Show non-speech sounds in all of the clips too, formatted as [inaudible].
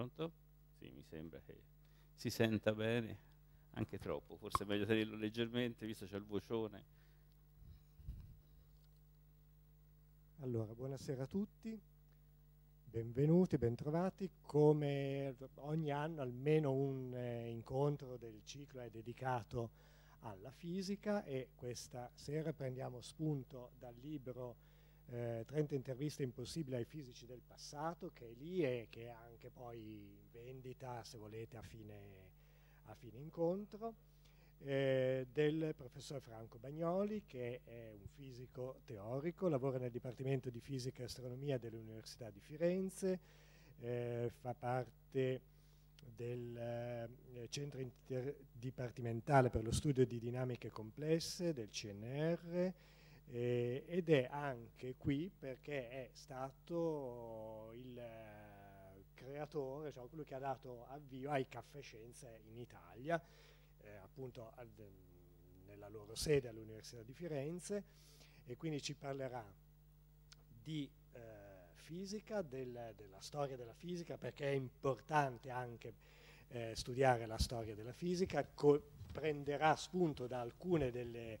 Pronto? Sì, mi sembra che si senta bene, anche troppo, forse è meglio tenerlo leggermente, visto c'è il vocione. Allora, buonasera a tutti, benvenuti, bentrovati. Come ogni anno almeno un eh, incontro del ciclo è dedicato alla fisica e questa sera prendiamo spunto dal libro eh, 30 interviste impossibili ai fisici del passato, che è lì e che è anche poi in vendita, se volete, a fine, a fine incontro, eh, del professor Franco Bagnoli, che è un fisico teorico, lavora nel Dipartimento di Fisica e Astronomia dell'Università di Firenze, eh, fa parte del eh, Centro Interdipartimentale per lo Studio di Dinamiche Complesse del CNR, eh, ed è anche qui perché è stato il eh, creatore, cioè quello che ha dato avvio ai caffè scienze in Italia, eh, appunto ad, mm, nella loro sede all'Università di Firenze e quindi ci parlerà di eh, fisica, del, della storia della fisica perché è importante anche eh, studiare la storia della fisica, prenderà spunto da alcune delle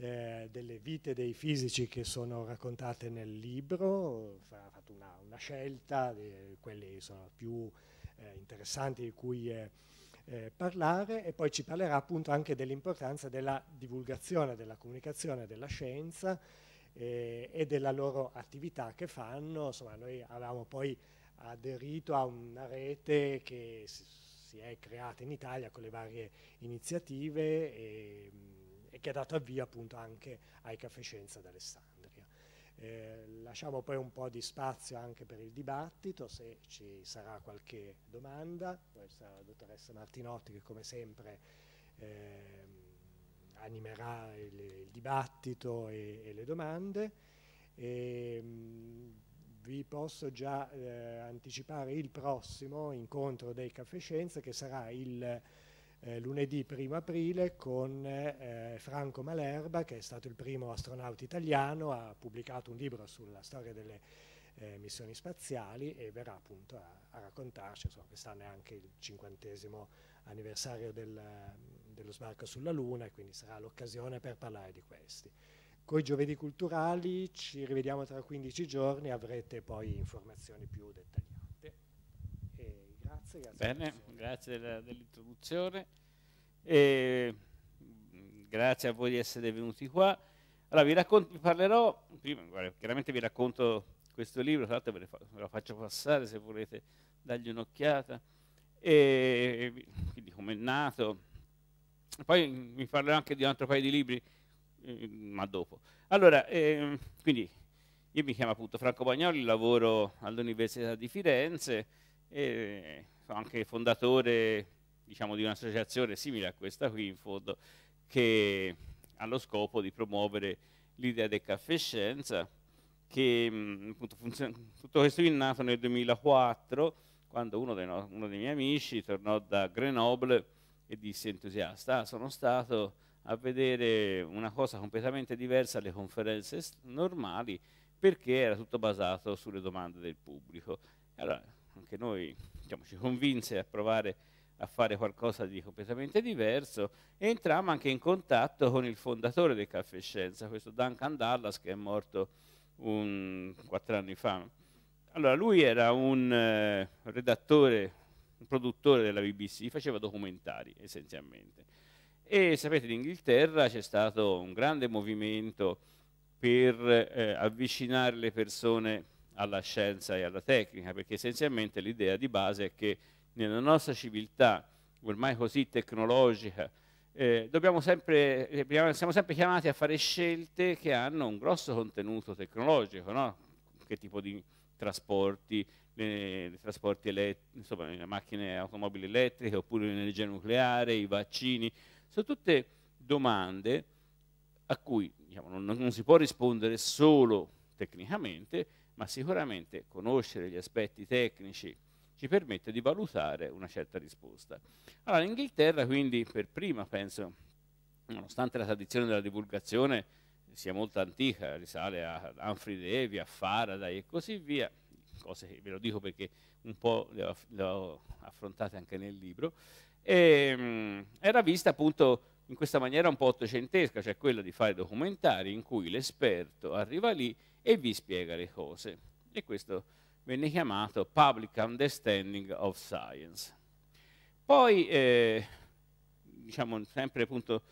eh, delle vite dei fisici che sono raccontate nel libro, ha fatto una, una scelta, eh, quelle sono più eh, interessanti di cui eh, eh, parlare e poi ci parlerà appunto anche dell'importanza della divulgazione, della comunicazione, della scienza eh, e della loro attività che fanno. Insomma, noi avevamo poi aderito a una rete che si è creata in Italia con le varie iniziative. E, e che ha dato avvio appunto anche ai Caffè Scienza d'Alessandria. Eh, lasciamo poi un po' di spazio anche per il dibattito, se ci sarà qualche domanda, poi sarà la dottoressa Martinotti che come sempre eh, animerà il, il, dibattito e, e le domande. E, ehm, mh, vi posso già eh, anticipare il prossimo incontro dei Caffè Scienza che sarà il eh, lunedì 1 aprile con eh, Franco Malerba, che è stato il primo astronauta italiano, ha pubblicato un libro sulla storia delle eh, missioni spaziali e verrà appunto a, a raccontarci, insomma, quest'anno è anche il cinquantesimo anniversario del, dello sbarco sulla Luna e quindi sarà l'occasione per parlare di questi. Con i giovedì culturali ci rivediamo tra 15 giorni, avrete poi informazioni più dettagliate. Grazie, grazie. Bene, grazie della, dell'introduzione. E, mm, grazie a voi di essere venuti qua. Allora, vi, racconto, vi parlerò, prima, guarda, chiaramente vi racconto questo libro, tra l'altro ve, fa, ve, lo faccio passare se volete dargli un'occhiata, e, quindi come è nato. Poi vi parlerò anche di un altro paio di libri, eh, ma dopo. Allora, eh, quindi io mi chiamo appunto Franco Bagnoli, lavoro all'Università di Firenze e sono anche fondatore diciamo, di un'associazione simile a questa qui in fondo, che ha lo scopo di promuovere l'idea del caffè scienza, che mh, appunto tutto questo è nato nel 2004, quando uno dei, no uno dei miei amici tornò da Grenoble e disse entusiasta, ah, sono stato a vedere una cosa completamente diversa alle conferenze normali perché era tutto basato sulle domande del pubblico. Allora, anche noi diciamo, ci convinse a provare a fare qualcosa di completamente diverso e entrammo anche in contatto con il fondatore del Caffè Scienza, questo Duncan Dallas che è morto un, quattro anni fa. Allora lui era un eh, redattore, un produttore della BBC, faceva documentari essenzialmente. E sapete in Inghilterra c'è stato un grande movimento per eh, avvicinare le persone alla scienza e alla tecnica, perché essenzialmente l'idea di base è che nella nostra civiltà ormai così tecnologica, eh, sempre, eh, siamo sempre chiamati a fare scelte che hanno un grosso contenuto tecnologico, no? che tipo di trasporti, le, le trasporti insomma, le macchine automobili elettriche oppure l'energia nucleare, i vaccini, sono tutte domande a cui diciamo, non, non si può rispondere solo tecnicamente, ma sicuramente conoscere gli aspetti tecnici ci permette di valutare una certa risposta. Allora, l'Inghilterra quindi per prima, penso, nonostante la tradizione della divulgazione sia molto antica, risale a Humphrey Davy, a Faraday e così via, cose che ve lo dico perché un po' le ho, le ho affrontate anche nel libro, e, ehm, mh, era vista appunto in questa maniera un po' ottocentesca, cioè quella di fare documentari in cui l'esperto arriva lì e vi spiega le cose. E questo venne chiamato Public Understanding of Science. Poi, eh, diciamo sempre appunto,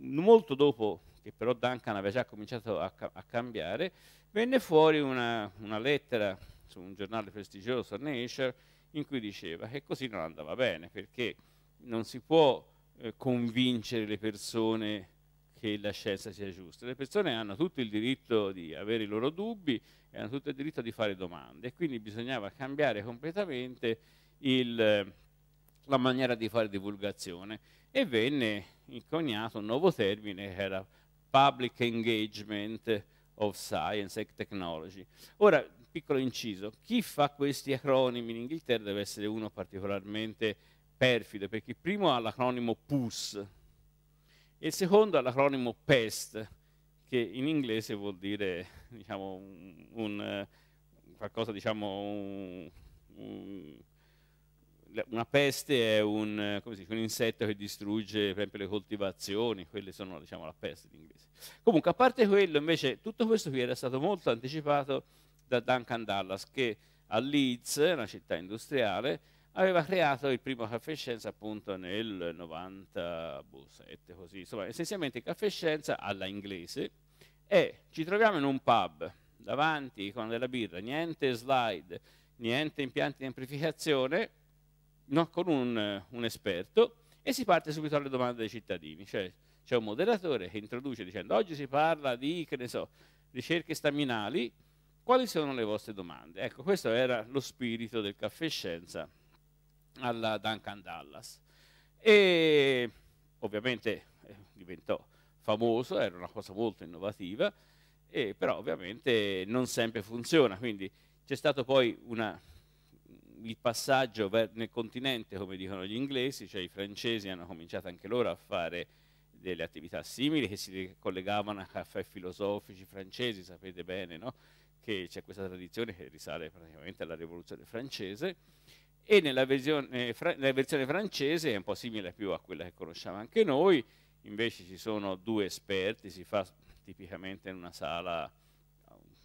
molto dopo che però Duncan aveva già cominciato a, ca a cambiare, venne fuori una, una, lettera su un giornale prestigioso, Nature, in cui diceva che così non andava bene, perché non si può eh, convincere le persone che la scienza sia giusta. Le persone hanno tutto il diritto di avere i loro dubbi e hanno tutto il diritto di fare domande e quindi bisognava cambiare completamente il, la maniera di fare divulgazione e venne inconiato un nuovo termine che era Public Engagement of Science and Technology. Ora, piccolo inciso, chi fa questi acronimi in Inghilterra deve essere uno particolarmente perfido, perché primo ha l'acronimo PUS, il secondo è l'acronimo PEST, che in inglese vuol dire diciamo, un, un, qualcosa, diciamo, un, una peste è un, dice, un, insetto che distrugge per esempio le coltivazioni, quelle sono diciamo, la peste in inglese. Comunque, a parte quello, invece, tutto questo qui era stato molto anticipato da Duncan Dallas, che a Leeds, una città industriale, aveva creato il primo caffè scienza appunto nel 97 così insomma essenzialmente caffè scienza alla inglese e ci troviamo in un pub davanti con della birra niente slide niente impianti di amplificazione no, con un, un, esperto e si parte subito alle domande dei cittadini cioè c'è un moderatore che introduce dicendo oggi si parla di che ne so ricerche staminali quali sono le vostre domande ecco questo era lo spirito del caffè scienza alla Duncan Dallas. E ovviamente eh, diventò famoso, era una cosa molto innovativa, e, però ovviamente non sempre funziona, quindi c'è stato poi una, il passaggio nel continente, come dicono gli inglesi, cioè i francesi hanno cominciato anche loro a fare delle attività simili che si collegavano a caffè filosofici francesi, sapete bene no? che c'è questa tradizione che risale praticamente alla rivoluzione francese e nella versione, eh, fra, nella versione, francese è un po' simile più a quella che conosciamo anche noi, invece ci sono due esperti, si fa tipicamente in una sala,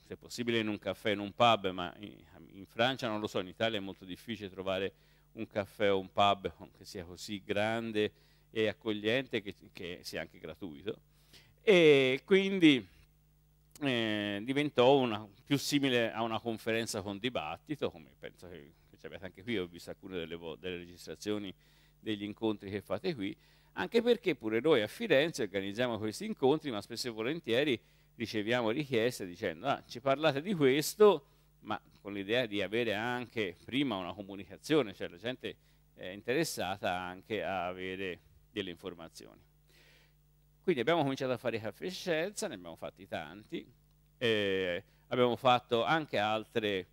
se possibile in un caffè, in un pub, ma in, in Francia non lo so, in Italia è molto difficile trovare un caffè o un pub che sia così grande e accogliente che, che sia anche gratuito. E quindi eh, diventò una, più simile a una conferenza con dibattito, come penso che cioè, anche qui ho visto alcune delle, delle registrazioni degli incontri che fate qui, anche perché pure noi a Firenze organizziamo questi incontri, ma spesso e volentieri riceviamo richieste dicendo ah, ci parlate di questo, ma con l'idea di avere anche prima una comunicazione, cioè la gente è interessata anche a avere delle informazioni. Quindi abbiamo cominciato a fare caffè scienza, ne abbiamo fatti tanti, eh, abbiamo fatto anche altre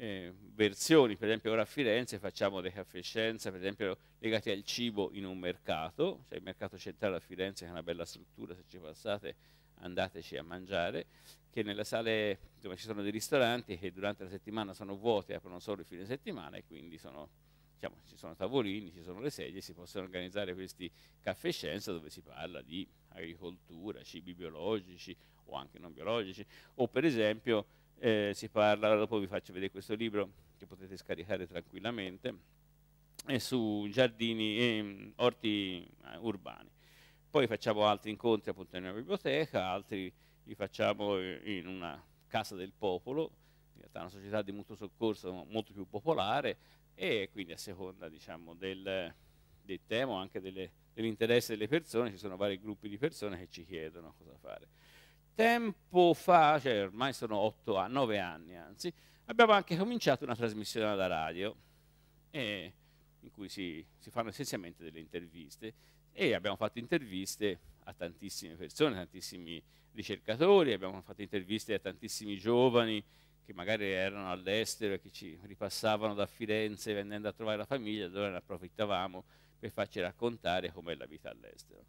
eh, versioni, per esempio ora a Firenze facciamo dei caffè scienza, per esempio legati al cibo in un mercato, cioè il mercato centrale a Firenze che è una bella struttura, se ci passate andateci a mangiare, che nelle sale dove ci sono dei ristoranti che durante la settimana sono vuoti, aprono solo il fine settimana e quindi sono, diciamo, ci sono tavolini, ci sono le sedie, si possono organizzare questi caffè scienza dove si parla di agricoltura, cibi biologici o anche non biologici, o per esempio eh, si parla, dopo vi faccio vedere questo libro che potete scaricare tranquillamente, è eh, su giardini e mm, orti eh, urbani. Poi facciamo altri incontri appunto nella biblioteca, altri li facciamo eh, in una casa del popolo, in realtà una società di mutuo soccorso molto più popolare e quindi a seconda diciamo, del, del tema o anche dell'interesse dell delle persone ci sono vari gruppi di persone che ci chiedono cosa fare tempo fa, cioè ormai sono 8 anni, 9 anni anzi, abbiamo anche cominciato una trasmissione alla radio eh, in cui si, si, fanno essenzialmente delle interviste e abbiamo fatto interviste a tantissime persone, tantissimi ricercatori, abbiamo fatto interviste a tantissimi giovani che magari erano all'estero e che ci ripassavano da Firenze venendo a trovare la famiglia, allora ne approfittavamo per farci raccontare com'è la vita all'estero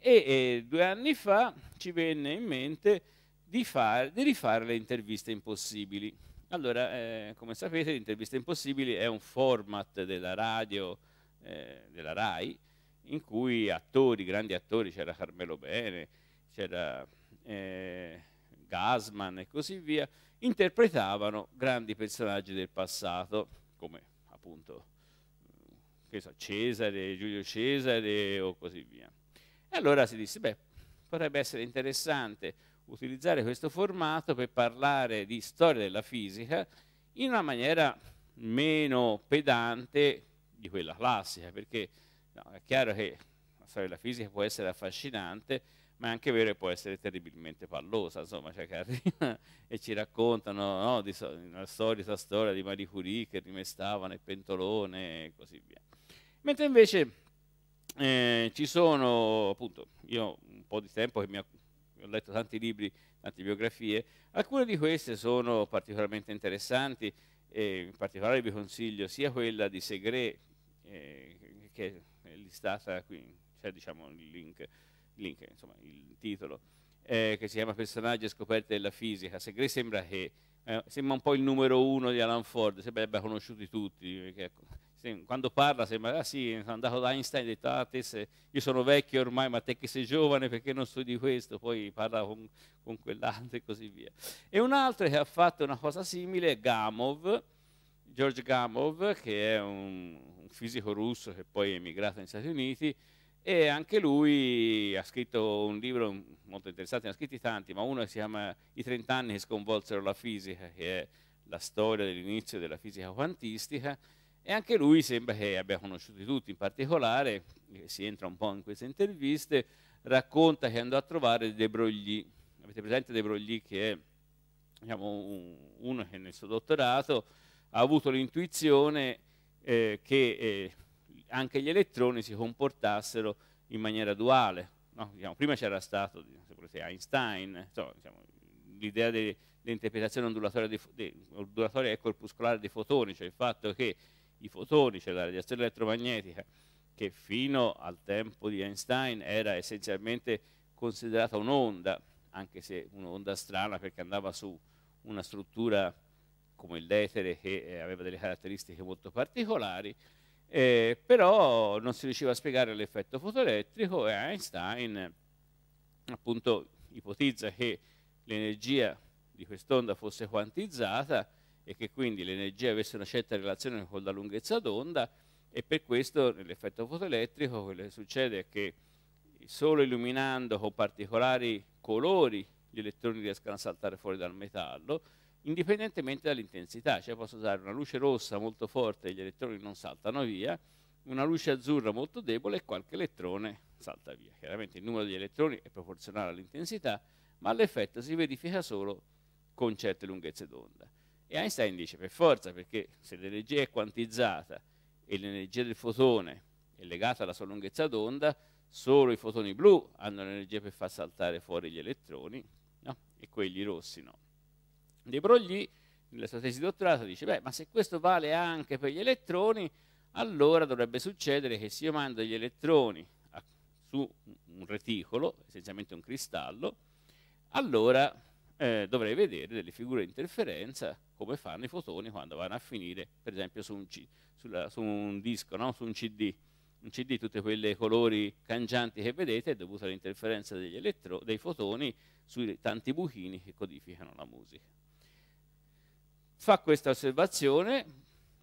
e, e due anni fa ci venne in mente di, far, di rifare le interviste impossibili. Allora, eh, come sapete, l'intervista impossibile è un format della radio, eh, della RAI, in cui attori, grandi attori, c'era Carmelo Bene, c'era eh, Gasman e così via, interpretavano grandi personaggi del passato, come appunto so, Cesare, Giulio Cesare o così via. E allora si disse, beh, potrebbe essere interessante utilizzare questo formato per parlare di storia della fisica in una maniera meno pedante di quella classica, perché no, è chiaro che la storia della fisica può essere affascinante, ma è anche vero che può essere terribilmente pallosa, insomma, cioè che arriva e ci raccontano no, di so una solita storia di Marie Curie che rimestavano il pentolone e così via. Mentre invece eh, ci sono, appunto, io un po' di tempo che mi ho, ho letto tanti libri, tante biografie, alcune di queste sono particolarmente interessanti e in particolare vi consiglio sia quella di Segre, eh, che è listata qui, c'è diciamo il link, link, insomma il titolo, eh, che si chiama Personaggi e scoperte della fisica. Segre sembra che eh, sembra un po' il numero uno di Alan Ford, sembra che abbia conosciuti tutti, perché eh, ecco, quando parla sembra, ah sì, sono andato da Einstein e ho detto, ah te sei, io sono vecchio ormai, ma te che sei giovane perché non studi questo? Poi parla con, con quell'altro e così via. E un altro che ha fatto una cosa simile è Gamov, George Gamov, che è un, un fisico russo che poi è emigrato negli Stati Uniti, e anche lui ha scritto un libro molto interessante, ne ha scritti tanti, ma uno si chiama I 30 anni che sconvolsero la fisica, che è la storia dell'inizio della fisica quantistica, e anche lui sembra che abbia conosciuti tutti, in particolare, eh, si entra un po' in queste interviste, racconta che andò a trovare De Broglie. Avete presente De Broglie che è diciamo, un, uno che nel suo dottorato ha avuto l'intuizione eh, che eh, anche gli elettroni si comportassero in maniera duale. No? Diciamo, prima c'era stato diciamo, volete, Einstein, so, diciamo, l'idea dell'interpretazione ondulatoria, ondulatoria e corpuscolare dei fotoni, cioè il fatto che i fotoni, cioè la radiazione elettromagnetica, che fino al tempo di Einstein era essenzialmente considerata un'onda, anche se un'onda strana perché andava su una struttura come l'etere che eh, aveva delle caratteristiche molto particolari, eh, però non si riusciva a spiegare l'effetto fotoelettrico e Einstein appunto ipotizza che l'energia di quest'onda fosse quantizzata e che quindi l'energia avesse una certa relazione con la lunghezza d'onda e per questo nell'effetto fotoelettrico quello che succede è che solo illuminando con particolari colori gli elettroni riescano a saltare fuori dal metallo indipendentemente dall'intensità, cioè posso usare una luce rossa molto forte e gli elettroni non saltano via, una luce azzurra molto debole e qualche elettrone salta via. Chiaramente il numero degli elettroni è proporzionale all'intensità, ma l'effetto si verifica solo con certe lunghezze d'onda. E Einstein dice, per forza, perché se l'energia è quantizzata e l'energia del fotone è legata alla sua lunghezza d'onda, solo i fotoni blu hanno l'energia per far saltare fuori gli elettroni, no? e quelli rossi no. De Broglie, nella sua tesi di dice, beh, ma se questo vale anche per gli elettroni, allora dovrebbe succedere che se io mando gli elettroni a, su un reticolo, essenzialmente un cristallo, allora eh, dovrei vedere delle figure di interferenza come fanno i fotoni quando vanno a finire per esempio su un, C, sulla, su un disco, no? su un CD un CD, tutti quei colori cangianti che vedete è dovuto all'interferenza dei fotoni sui tanti buchini che codificano la musica. Fa questa osservazione,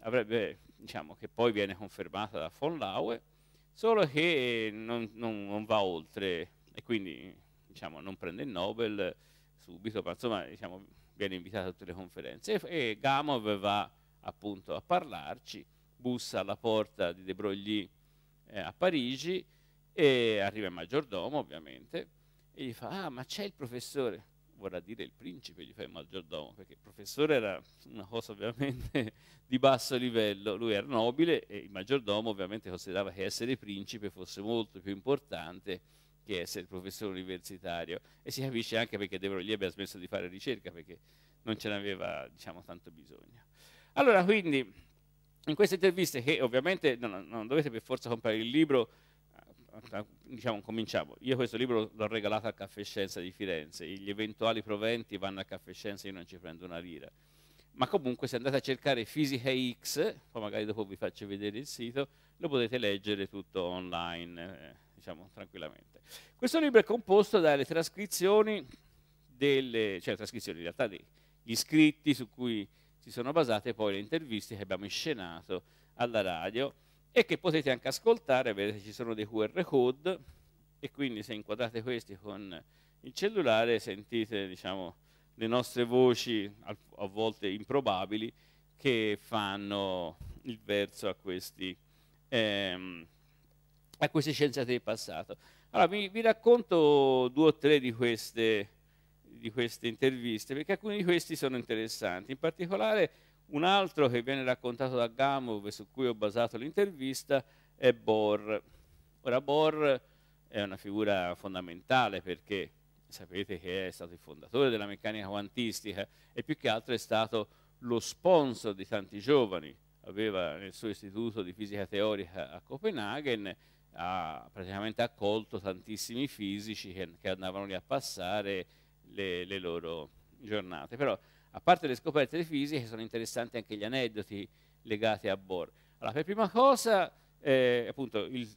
avrebbe, diciamo, che poi viene confermata da von Laue, solo che non, non, non va oltre e quindi diciamo, non prende il Nobel, subito, ma insomma diciamo, viene invitato a tutte le conferenze. E, e Gamov va appunto a parlarci, bussa alla porta di De Broglie eh, a Parigi e arriva il maggiordomo ovviamente e gli fa, ah ma c'è il professore, vorrà dire il principe, gli fa il maggiordomo, perché il professore era una cosa ovviamente [laughs] di basso livello, lui era nobile e il maggiordomo ovviamente considerava che essere principe fosse molto più importante che essere professore universitario e si capisce anche perché De Broglie abbia smesso di fare ricerca perché non ce n'aveva diciamo, tanto bisogno. Allora quindi in queste interviste che ovviamente non, non dovete per forza comprare il libro, eh, diciamo cominciamo, io questo libro l'ho regalato al Caffè Scienza di Firenze, gli eventuali proventi vanno al Caffè Scienza, io non ci prendo una lira. Ma comunque se andate a cercare Fisica X, poi magari dopo vi faccio vedere il sito, lo potete leggere tutto online diciamo tranquillamente. Questo libro è composto dalle trascrizioni, delle, cioè trascrizioni in realtà degli scritti su cui si sono basate poi le interviste che abbiamo inscenato alla radio e che potete anche ascoltare, vedete ci sono dei QR code e quindi se inquadrate questi con il cellulare sentite diciamo, le nostre voci a volte improbabili che fanno il verso a questi ehm, a questi scienziati del passato. Allora, vi, vi racconto due o tre di queste, di queste interviste, perché alcuni di questi sono interessanti. In particolare, un altro che viene raccontato da Gamov, su cui ho basato l'intervista, è Bohr. Ora, Bohr è una figura fondamentale perché sapete che è stato il fondatore della meccanica quantistica e più che altro è stato lo sponsor di tanti giovani. Aveva nel suo istituto di fisica teorica a Copenaghen ha praticamente accolto tantissimi fisici che, che andavano lì a passare le, le, loro giornate. Però a parte le scoperte fisiche sono interessanti anche gli aneddoti legati a Bohr. Allora, per prima cosa, eh, appunto, il,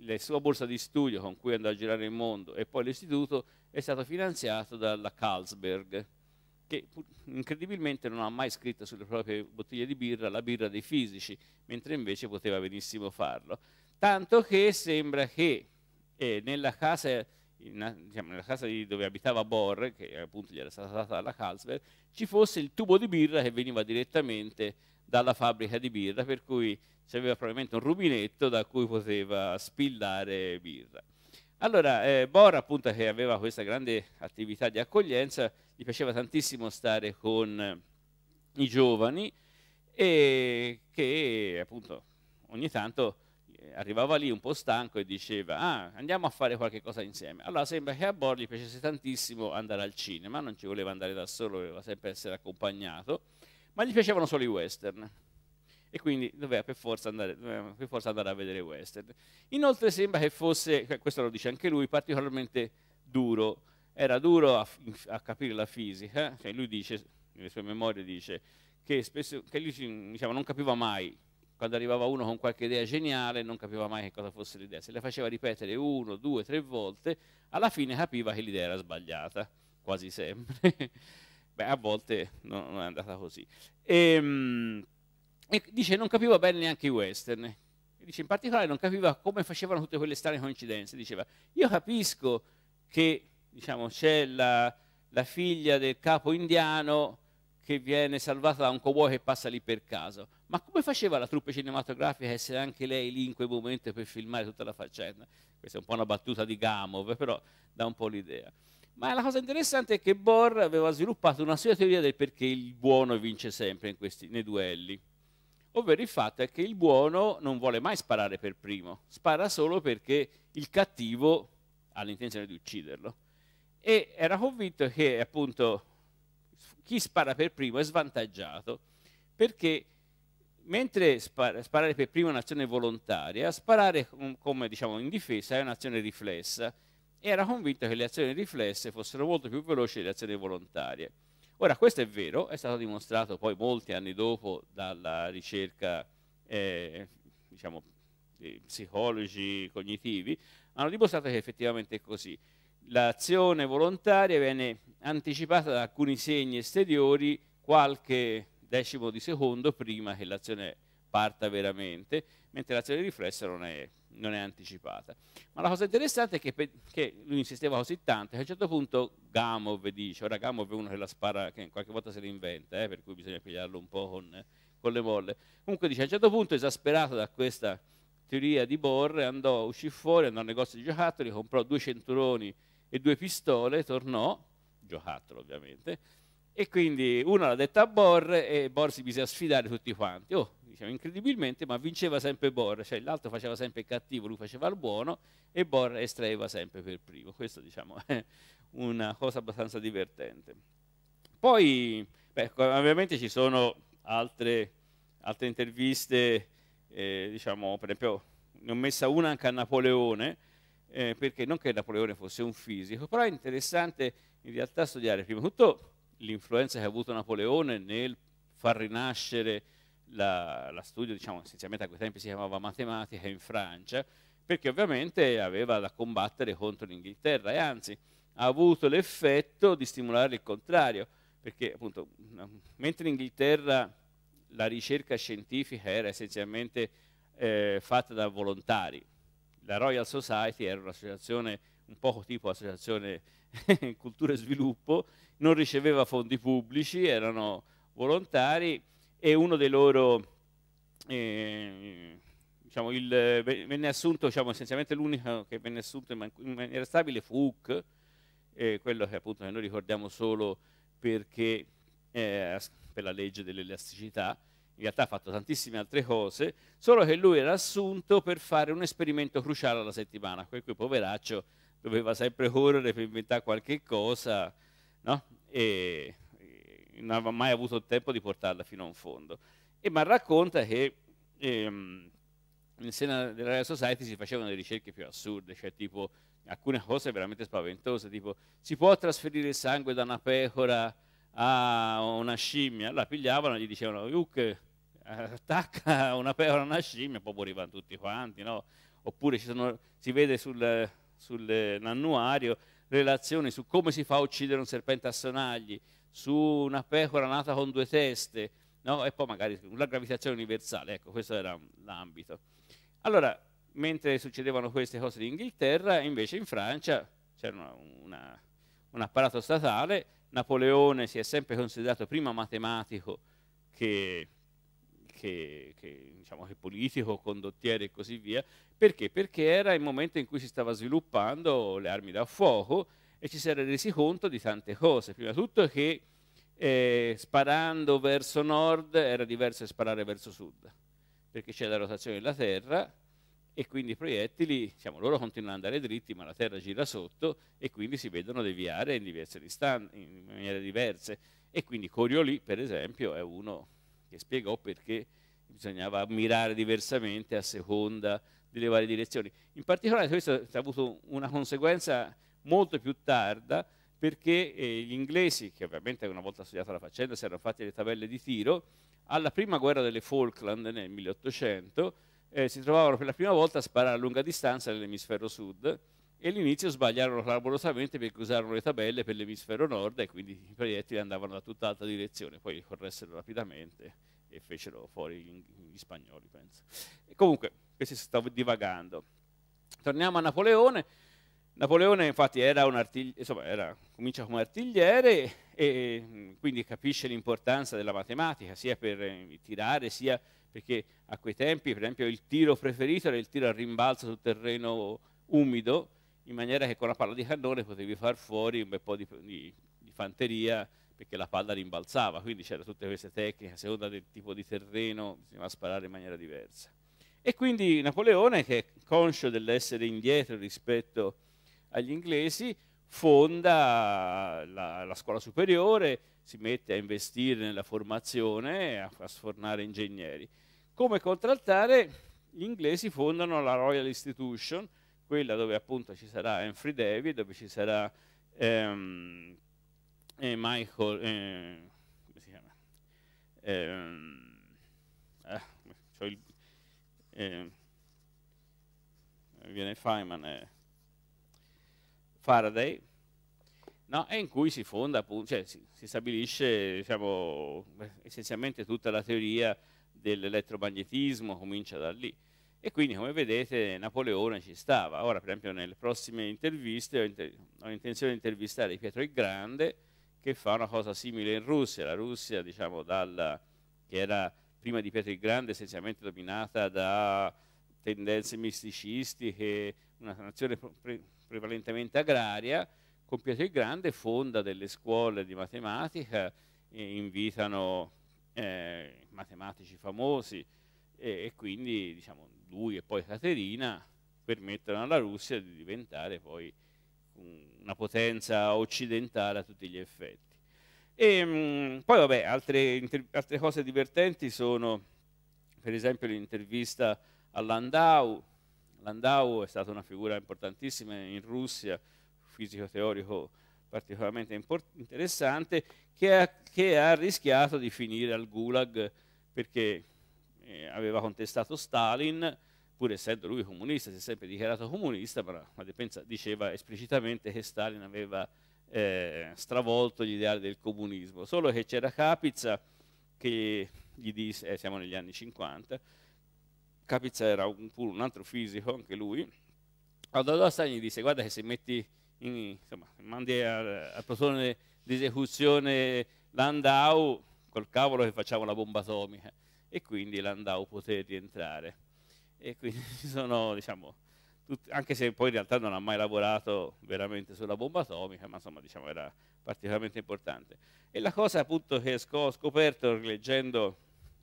la sua borsa di studio con cui andò a girare il mondo e poi l'istituto è stato finanziato dalla Carlsberg, che incredibilmente non ha mai scritto sulle proprie bottiglie di birra la birra dei fisici, mentre invece poteva benissimo farlo tanto che sembra che eh, nella, casa, in, diciamo, nella casa dove abitava Bor, che appunto gli era stata data dalla Carlsberg, ci fosse il tubo di birra che veniva direttamente dalla fabbrica di birra, per cui c'aveva probabilmente un rubinetto da cui poteva spillare birra. Allora, eh, Bohr, appunto, che aveva questa grande attività di accoglienza, gli piaceva tantissimo stare con eh, i giovani e che appunto ogni tanto arrivava lì un po' stanco e diceva ah, andiamo a fare qualche cosa insieme. Allora sembra che a Bor piacesse tantissimo andare al cinema, non ci voleva andare da solo, voleva sempre essere accompagnato, ma gli piacevano solo i western e quindi doveva per forza andare, doveva per forza andare a vedere i western. Inoltre sembra che fosse, cioè questo lo dice anche lui, particolarmente duro, era duro a, a capire la fisica, cioè lui dice, nelle sue memorie dice, che, spesso, che lui diciamo, non capiva mai quando arrivava uno con qualche idea geniale non capiva mai che cosa fosse l'idea, se la faceva ripetere uno, due, tre volte, alla fine capiva che l'idea era sbagliata, quasi sempre. [laughs] Beh, a volte no, non è andata così. E, ehm, e, dice, non capiva bene neanche i western. E dice, in particolare non capiva come facevano tutte quelle strane coincidenze. Diceva, io capisco che diciamo, c'è la, la figlia del capo indiano che viene salvata da un cowboy che passa lì per caso ma come faceva la truppe cinematografica a essere anche lei lì in quel momento per filmare tutta la faccenda? Questa è un po' una battuta di Gamov, però dà un po' l'idea. Ma la cosa interessante è che Bohr aveva sviluppato una sua teoria del perché il buono vince sempre questi, nei duelli. Ovvero il fatto è che il buono non vuole mai sparare per primo, spara solo perché il cattivo ha l'intenzione di ucciderlo. E era convinto che appunto chi spara per primo è svantaggiato perché mentre spar sparare per prima è un'azione volontaria, sparare com come diciamo in difesa è un'azione riflessa e era convinto che le azioni riflesse fossero molto più veloci delle azioni volontarie. Ora, questo è vero, è stato dimostrato poi molti anni dopo dalla ricerca, eh, diciamo, di psicologi cognitivi, hanno dimostrato che effettivamente è così. L'azione volontaria viene anticipata da alcuni segni esteriori, qualche decimo di secondo prima che l'azione parta veramente, mentre l'azione riflessa non è, non è, anticipata. Ma la cosa interessante è che, che, lui insisteva così tanto che a un certo punto Gamov dice, ora Gamov è uno che la spara, che qualche volta se la inventa, eh, per cui bisogna pigliarlo un po' con, con, le molle. Comunque dice, a un certo punto esasperato da questa teoria di Bohr, andò, uscì fuori, andò al negozio di giocattoli, comprò due cinturoni e due pistole, tornò, giocattolo ovviamente, e quindi uno l'ha detta a Bor e Bor si mise a sfidare tutti quanti. Oh, diciamo, incredibilmente, ma vinceva sempre Bor, cioè l'altro faceva sempre il cattivo, lui faceva il buono e Bor estraeva sempre per primo. Questo diciamo, è una cosa abbastanza divertente. Poi, beh, ovviamente ci sono altre, altre interviste, eh, diciamo, per esempio, ne ho messa una anche a Napoleone, eh, perché non che Napoleone fosse un fisico, però è interessante in realtà studiare prima di tutto l'influenza che ha avuto Napoleone nel far rinascere la, la studio, diciamo, essenzialmente a quei tempi si chiamava matematica in Francia, perché ovviamente aveva da combattere contro l'Inghilterra e anzi ha avuto l'effetto di stimolare il contrario, perché appunto mentre in Inghilterra la ricerca scientifica era essenzialmente eh, fatta da volontari, la Royal Society era un'associazione un poco tipo associazione [laughs] cultura e sviluppo, non riceveva fondi pubblici, erano volontari e uno dei loro, eh, diciamo, il, venne assunto, diciamo, essenzialmente l'unico che venne assunto in, man in maniera stabile fu Hook, eh, quello che appunto noi ricordiamo solo perché, eh, per la legge dell'elasticità, in realtà ha fatto tantissime altre cose, solo che lui era assunto per fare un esperimento cruciale alla settimana, per cui poveraccio doveva sempre correre per inventare qualche cosa, no? e, e, non aveva mai avuto il tempo di portarla fino a un fondo. E ma racconta che ehm, in seno della Real Society si facevano le ricerche più assurde, cioè tipo alcune cose veramente spaventose, tipo si può trasferire il sangue da una pecora a una scimmia? La pigliavano e gli dicevano, Yuc, attacca una pecora a una scimmia, poi morivano tutti quanti, no? Oppure sono, si vede sul, sull'annuario eh, relazioni su come si fa a uccidere un serpente a sonagli, su una pecora nata con due teste, no? e poi magari la gravitazione universale, ecco, questo era l'ambito. Allora, mentre succedevano queste cose in Inghilterra, invece in Francia c'era un apparato statale, Napoleone si è sempre considerato prima matematico che che, che, diciamo, che politico, condottiere e così via. Perché? Perché era il momento in cui si stava sviluppando le armi da fuoco e ci si era resi conto di tante cose. Prima di tutto che eh, sparando verso nord era diverso da sparare verso sud, perché c'è la rotazione della Terra e quindi i proiettili, diciamo, loro continuano ad andare dritti, ma la Terra gira sotto e quindi si vedono deviare in, diverse distan- in maniere diverse. E quindi Coriolì, per esempio, è uno che spiegò perché bisognava mirare diversamente a seconda delle varie direzioni. In particolare questo ha avuto una conseguenza molto più tarda perché eh, gli inglesi, che ovviamente una volta studiata la faccenda si erano fatti le tabelle di tiro, alla prima guerra delle Falkland nel 1800 eh, si trovavano per la prima volta a sparare a lunga distanza nell'emisfero sud e all'inizio sbagliarono clamorosamente perché usarono le tabelle per l'emisfero nord e quindi i proiettili andavano da tutt'altra direzione, poi corressero rapidamente e fecero fuori gli, spagnoli, penso. E comunque, questo si stava divagando. Torniamo a Napoleone. Napoleone infatti era un artigliere, insomma, era, comincia come artigliere e mm, quindi capisce l'importanza della matematica sia per eh, tirare sia perché a quei tempi per esempio il tiro preferito era il tiro a rimbalzo sul terreno umido in maniera che con la palla di cannone potevi far fuori un bel po' di, di, di fanteria perché la palla rimbalzava, quindi c'erano tutte queste tecniche, a seconda del tipo di terreno bisognava sparare in maniera diversa. E quindi Napoleone, che è conscio dell'essere indietro rispetto agli inglesi, fonda la, la, scuola superiore, si mette a investire nella formazione, a, a sfornare ingegneri. Come contraltare, gli inglesi fondano la Royal Institution, quella dove appunto ci sarà Humphrey David, dove ci sarà ehm, eh, Michael, eh, come si chiama? Ehm, ah, ehm, eh, cioè il, eh, viene Feynman Faraday, no? e in cui si fonda, appunto, cioè, si, si, stabilisce diciamo, essenzialmente tutta la teoria dell'elettromagnetismo, comincia da lì. E quindi, come vedete, Napoleone ci stava. Ora, per esempio, nelle prossime interviste ho, inter ho intenzione di intervistare Pietro il Grande, che fa una cosa simile in Russia. La Russia, diciamo, dalla, che era prima di Pietro il Grande essenzialmente dominata da tendenze misticistiche, una nazione pre prevalentemente agraria, con Pietro il Grande fonda delle scuole di matematica, e invitano eh, matematici famosi, e, e quindi, diciamo, lui e poi Caterina permettono alla Russia di diventare poi una potenza occidentale a tutti gli effetti. E, ehm, mh, poi vabbè, altre, altre, cose divertenti sono per esempio l'intervista a Landau, Landau è stata una figura importantissima in Russia, fisico teorico particolarmente interessante, che ha, che ha rischiato di finire al Gulag perché eh, aveva contestato Stalin, pur essendo lui comunista, si è sempre dichiarato comunista, però ma pensa, diceva esplicitamente che Stalin aveva eh, stravolto gli ideali del comunismo, solo che c'era Capizza che gli disse, eh, siamo negli anni 50, Capizza era un, un altro fisico, anche lui, allora Stalin gli disse guarda che se metti, in, insomma, mandi al plotone di esecuzione Landau, col cavolo che facciamo la bomba atomica e quindi l'Andau poté rientrare. E quindi [laughs] ci sono, diciamo, tutti, anche se poi in realtà non ha mai lavorato veramente sulla bomba atomica, ma insomma diciamo era particolarmente importante. E la cosa appunto che ho scoperto leggendo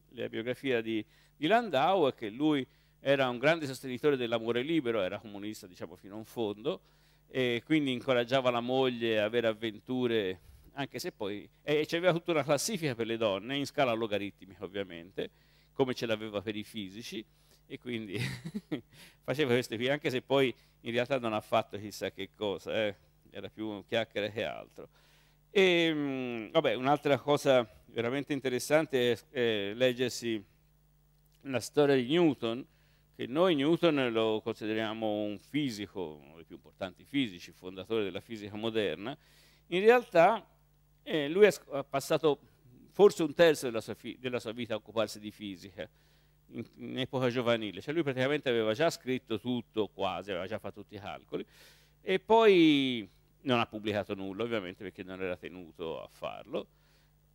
la biografia di, di Landau è che lui era un grande sostenitore dell'amore libero, era comunista diciamo fino a un fondo, e quindi incoraggiava la moglie a avere avventure anche se poi eh, c'aveva tutta una classifica per le donne, in scala logaritmica ovviamente, come ce l'aveva per i fisici, e quindi [laughs] faceva queste qui, anche se poi in realtà non ha fatto chissà che cosa, eh. era più un chiacchiere che altro. E, ehm, vabbè, un'altra cosa veramente interessante è, è leggersi la storia di Newton, che noi Newton lo consideriamo un fisico, uno dei più importanti fisici, fondatore della fisica moderna, in realtà e lui ha passato forse un terzo della sua, della sua vita a occuparsi di fisica, in, in, epoca giovanile. Cioè lui praticamente aveva già scritto tutto, quasi, aveva già fatto tutti i calcoli, e poi non ha pubblicato nulla, ovviamente, perché non era tenuto a farlo,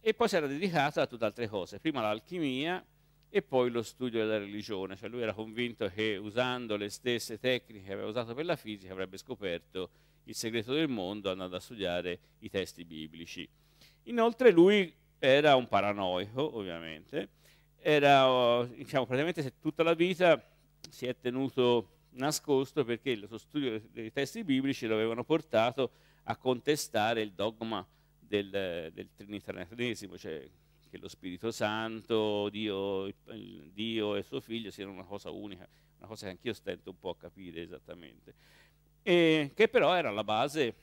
e poi si era dedicato a tutte altre cose. Prima l'alchimia, e poi lo studio della religione, cioè lui era convinto che usando le stesse tecniche che aveva usato per la fisica avrebbe scoperto il segreto del mondo, andando a studiare i testi biblici. Inoltre lui era un paranoico, ovviamente, era, diciamo, praticamente tutta la vita si è tenuto nascosto perché il suo studio dei testi biblici lo avevano portato a contestare il dogma del, del trinitaneanesimo, cioè che lo Spirito Santo, Dio, Dio e suo figlio siano una cosa unica, una cosa che anch'io stento un po' a capire esattamente eh, che però era la base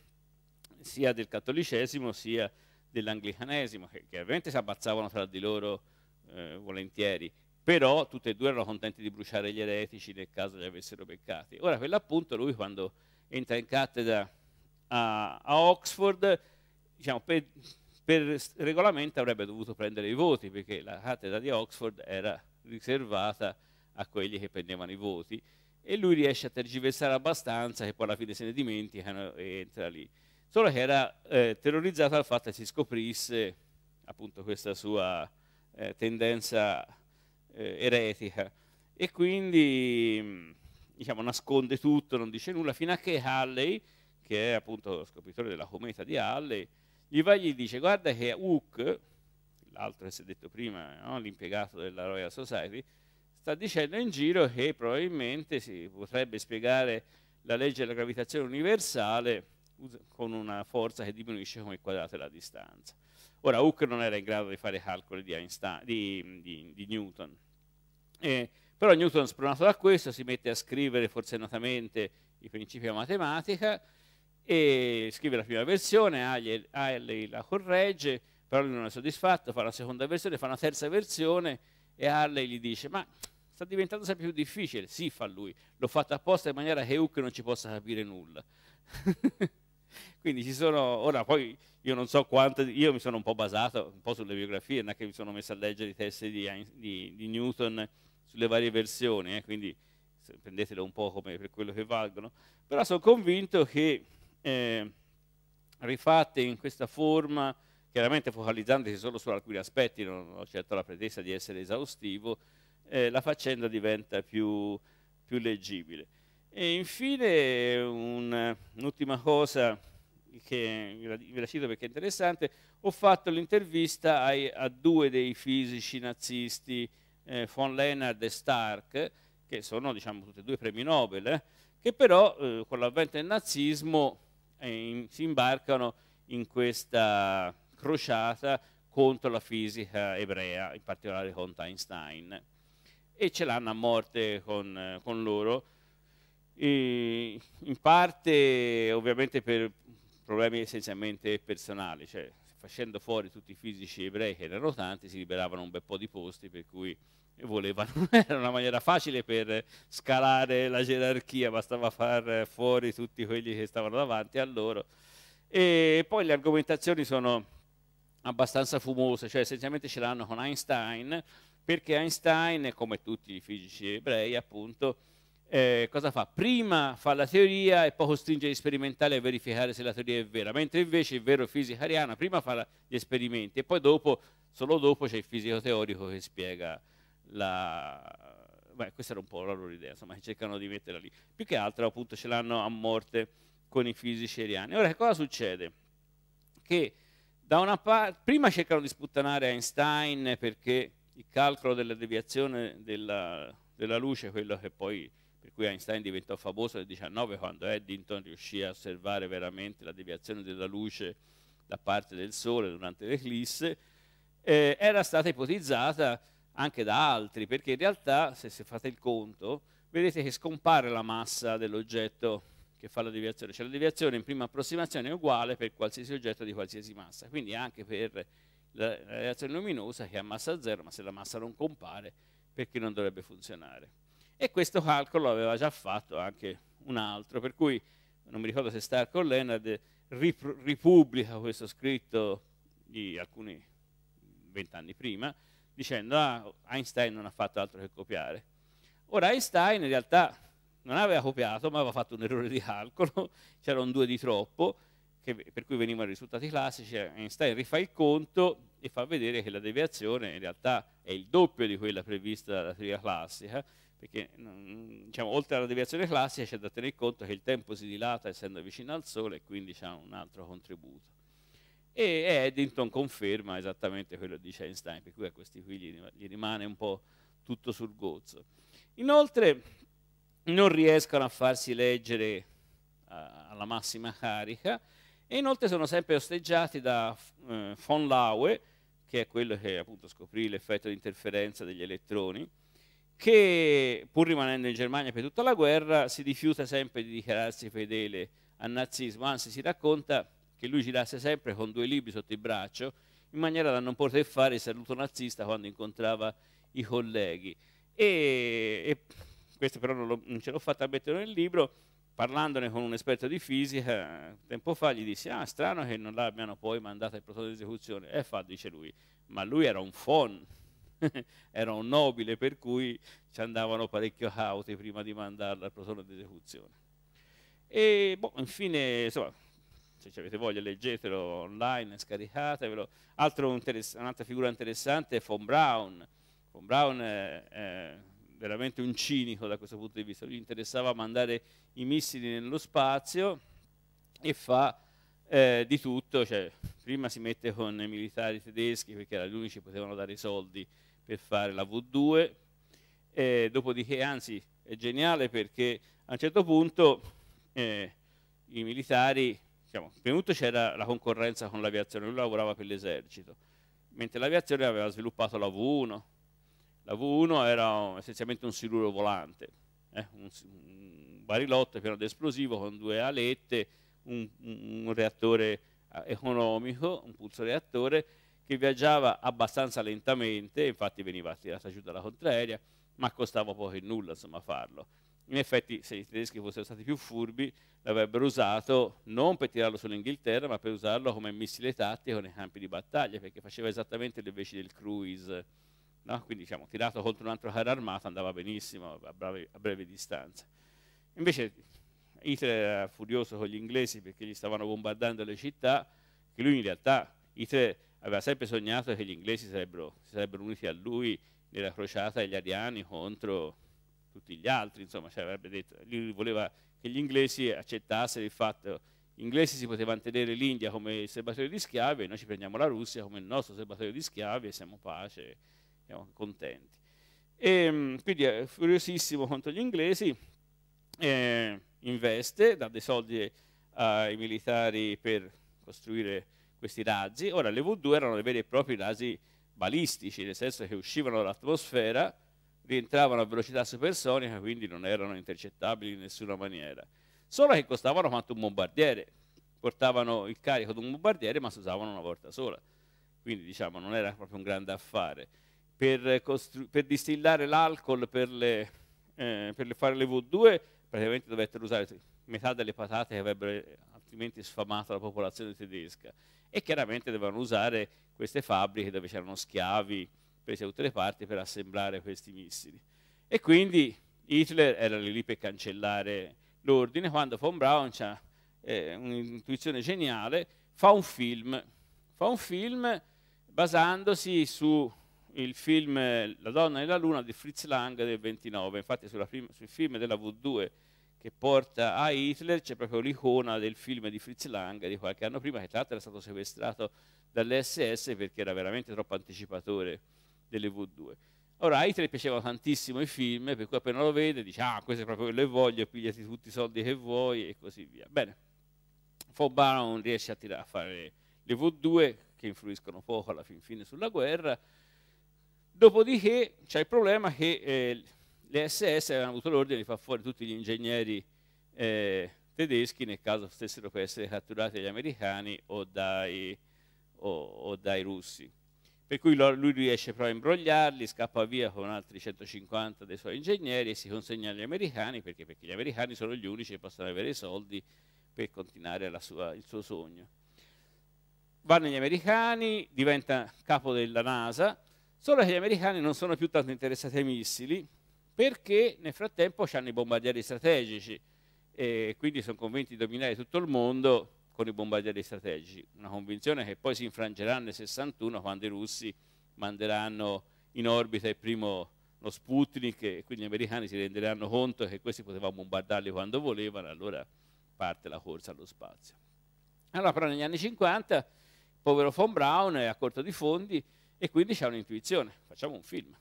sia del cattolicesimo sia dell'anglicanesimo, che, che ovviamente si abbazzavano tra di loro eh, volentieri, però tutti e due erano contenti di bruciare gli eretici nel caso li avessero beccati. Ora, quell'appunto, lui quando entra in cattedra a, a Oxford, diciamo, per, per, regolamento avrebbe dovuto prendere i voti, perché la cattedra di Oxford era riservata a quelli che prendevano i voti, e lui riesce a tergiversare abbastanza che poi alla fine se ne dimenticano e entra lì. Solo che era eh, terrorizzato dal fatto che si scoprisse appunto questa sua eh, tendenza eh, eretica e quindi mm, diciamo, nasconde tutto, non dice nulla, fino a che Halley, che è appunto lo scopritore della cometa di Halley, gli va e gli dice guarda che Hook, l'altro che si è detto prima, no? l'impiegato della Royal Society, sta dicendo in giro che probabilmente si potrebbe spiegare la legge della gravitazione universale con una forza che diminuisce come il quadrato della distanza. Ora, Hooke non era in grado di fare calcoli di, Einstein, di, di, di Newton, eh, però Newton, spronato da questo, si mette a scrivere forsennatamente i principi a matematica e scrive la prima versione, Halley la corregge, però lui non è soddisfatto, fa la seconda versione, fa una terza versione e Halley gli dice ma sta diventando sempre più difficile. Sì, fa lui, l'ho fatto apposta in maniera che Hook non ci possa capire nulla. [laughs] Quindi ci sono, ora poi io non so quanto, io mi sono un po' basato un po' sulle biografie, non è che mi sono messo a leggere i testi di, di, di Newton sulle varie versioni, eh, quindi prendetelo un po' come per quello che valgono, però sono convinto che eh, rifatte in questa forma, chiaramente focalizzandosi solo su alcuni aspetti, non ho certo la pretesa di essere esaustivo, eh, la faccenda diventa più, più, leggibile. E infine un'ultima cosa che vi la cito perché è interessante, ho fatto l'intervista a due dei fisici nazisti, eh, von Leonard e Stark, che sono diciamo tutti e due premi Nobel, eh, che però eh, con l'avvento del nazismo eh, in, si imbarcano in questa crociata contro la fisica ebrea, in particolare contro Einstein e ce l'hanno a morte con, con loro. E in parte ovviamente per problemi essenzialmente personali, cioè facendo fuori tutti i fisici ebrei che erano tanti si liberavano un bel po' di posti per cui volevano, [laughs] era una maniera facile per scalare la gerarchia, bastava far fuori tutti quelli che stavano davanti a loro. E poi le argomentazioni sono abbastanza fumose, cioè essenzialmente ce l'hanno con Einstein, perché Einstein, come tutti i fisici ebrei, appunto, eh, cosa fa? Prima fa la teoria e poi costringe gli sperimentali a verificare se la teoria è vera, mentre invece il vero fisico ariano prima fa la, gli esperimenti e poi dopo, solo dopo c'è il fisico teorico che spiega la... Beh, questa era un po' la loro idea, insomma, cercano di metterla lì. Più che altro appunto ce l'hanno a morte con i fisici ariani. Ora, cosa succede? Che da una parte, prima cercano di sputtanare Einstein perché il calcolo della deviazione della, della luce, quello che poi per cui Einstein diventò famoso nel 19 quando Eddington riuscì a osservare veramente la deviazione della luce da parte del Sole durante l'eclisse, eh, era stata ipotizzata anche da altri, perché in realtà, se, se fate il conto, vedete che scompare la massa dell'oggetto che fa la deviazione, cioè la deviazione in prima approssimazione è uguale per qualsiasi oggetto di qualsiasi massa, quindi anche per la reazione luminosa che ha massa zero, ma se la massa non compare, perché non dovrebbe funzionare? E questo calcolo aveva già fatto anche un altro, per cui non mi ricordo se Stark o Leonard ripubblica questo scritto di alcuni vent'anni prima, dicendo ah, Einstein non ha fatto altro che copiare. Ora Einstein in realtà non aveva copiato, ma aveva fatto un errore di calcolo, [laughs] c'era un due di troppo, che, per cui venivano i risultati classici, eh, Einstein rifà il conto e fa vedere che la deviazione in realtà è il doppio di quella prevista dalla teoria classica, perché mm, diciamo, oltre alla deviazione classica c'è da tenere conto che il tempo si dilata essendo vicino al Sole e quindi c'è un altro contributo. E Eddington conferma esattamente quello che dice Einstein, per cui a questi qui gli rimane un po' tutto sul gozzo. Inoltre non riescono a farsi leggere eh, alla massima carica e inoltre sono sempre osteggiati da eh, von Laue, che è quello che appunto scoprì l'effetto di interferenza degli elettroni, che pur rimanendo in Germania per tutta la guerra si rifiuta sempre di dichiararsi fedele al nazismo, anzi si racconta che lui girasse sempre con due libri sotto il braccio in maniera da non poter fare il saluto nazista quando incontrava i colleghi. E, e questo però non, lo, non ce l'ho fatta mettere nel libro, parlandone con un esperto di fisica tempo fa gli dissi ah strano che non l'abbiano poi mandata al prototipo di esecuzione e fa dice lui ma lui era un fon [laughs] era un nobile per cui ci andavano parecchio cauti prima di mandarla al prototipo di esecuzione e boh, infine insomma se avete voglia leggetelo online, scaricatevelo. un'altra figura interessante è Von Braun. Von Braun eh, veramente un cinico da questo punto di vista, gli interessava mandare i missili nello spazio e fa eh, di tutto, cioè, prima si mette con i militari tedeschi perché erano gli unici che potevano dare i soldi per fare la V2, eh, dopodiché anzi è geniale perché a un certo punto eh, i militari, diciamo, prima di tutto c'era la concorrenza con l'aviazione, lui lavorava per l'esercito, mentre l'aviazione aveva sviluppato la V1, la V1 era essenzialmente un siluro volante, eh? un, un, barilotto pieno di esplosivo con due alette, un, un reattore eh, economico, un pulsoreattore, che viaggiava abbastanza lentamente, infatti veniva tirata giù dalla contraerea, ma costava poco e nulla insomma, farlo. In effetti se i tedeschi fossero stati più furbi l'avrebbero usato non per tirarlo sull'Inghilterra ma per usarlo come missile tattico nei campi di battaglia perché faceva esattamente le veci del cruise No? Quindi diciamo, tirato contro un altro carro armato andava benissimo a breve, a breve distanza. Invece Hitler era furioso con gli inglesi perché gli stavano bombardando le città, che lui in realtà, Hitler aveva sempre sognato che gli inglesi sarebbero, si sarebbero uniti a lui nella crociata degli ariani contro tutti gli altri, insomma, cioè avrebbe detto, lui voleva che gli inglesi accettassero il fatto che gli inglesi si potevano tenere l'India come il serbatoio di schiavi e noi ci prendiamo la Russia come il nostro serbatoio di schiavi e siamo pace siamo contenti. E, ehm, quindi è eh, furiosissimo contro gli inglesi, eh, investe, dà dei soldi ai militari per costruire questi razzi. Ora, le V2 erano dei veri e propri razzi balistici, nel senso che uscivano dall'atmosfera, rientravano a velocità supersonica, quindi non erano intercettabili in nessuna maniera. Solo che costavano quanto un bombardiere, portavano il carico di un bombardiere ma si usavano una volta sola, quindi diciamo non era proprio un grande affare per, per distillare l'alcol, per, le, eh, per le fare le V2, praticamente dovettero usare metà delle patate che avrebbero eh, altrimenti sfamato la popolazione tedesca. E chiaramente dovevano usare queste fabbriche dove c'erano schiavi presi da tutte le parti per assemblare questi missili. E quindi Hitler era lì per cancellare l'ordine quando von Braun ha eh, un'intuizione geniale, fa un film, fa un film basandosi su il film La donna e la luna di Fritz Lang del 29, infatti prima, sul film della V2 che porta a Hitler c'è proprio l'icona del film di Fritz Lang di qualche anno prima che tra l'altro era stato sequestrato dall'SS perché era veramente troppo anticipatore delle V2. Ora a Hitler piacevano tantissimo i film, per cui appena lo vede dice ah questo è proprio quello che voglio, pigliati tutti i soldi che vuoi e così via. Bene, Von Baron riesce a, tirare, a fare le V2 che influiscono poco alla fin fine sulla guerra, Dopodiché c'è il problema che eh, le SS avevano avuto l'ordine di far fuori tutti gli ingegneri eh, tedeschi nel caso stessero per essere catturati dagli americani o dai, o, o dai russi. Per cui lui riesce però a imbrogliarli, scappa via con altri 150 dei suoi ingegneri e si consegna agli americani perché, perché gli americani sono gli unici che possono avere i soldi per continuare sua, il suo sogno. Vanno gli americani, diventa capo della NASA, Solo che gli americani non sono più tanto interessati ai missili perché nel frattempo hanno i bombardieri strategici e quindi sono convinti di dominare tutto il mondo con i bombardieri strategici, una convinzione che poi si infrangerà nel 61 quando i russi manderanno in orbita il primo lo Sputnik e quindi gli americani si renderanno conto che questi potevano bombardarli quando volevano, allora parte la corsa allo spazio. Allora però negli anni 50 povero von Braun è a corto di fondi e quindi c'è un'intuizione, facciamo un film.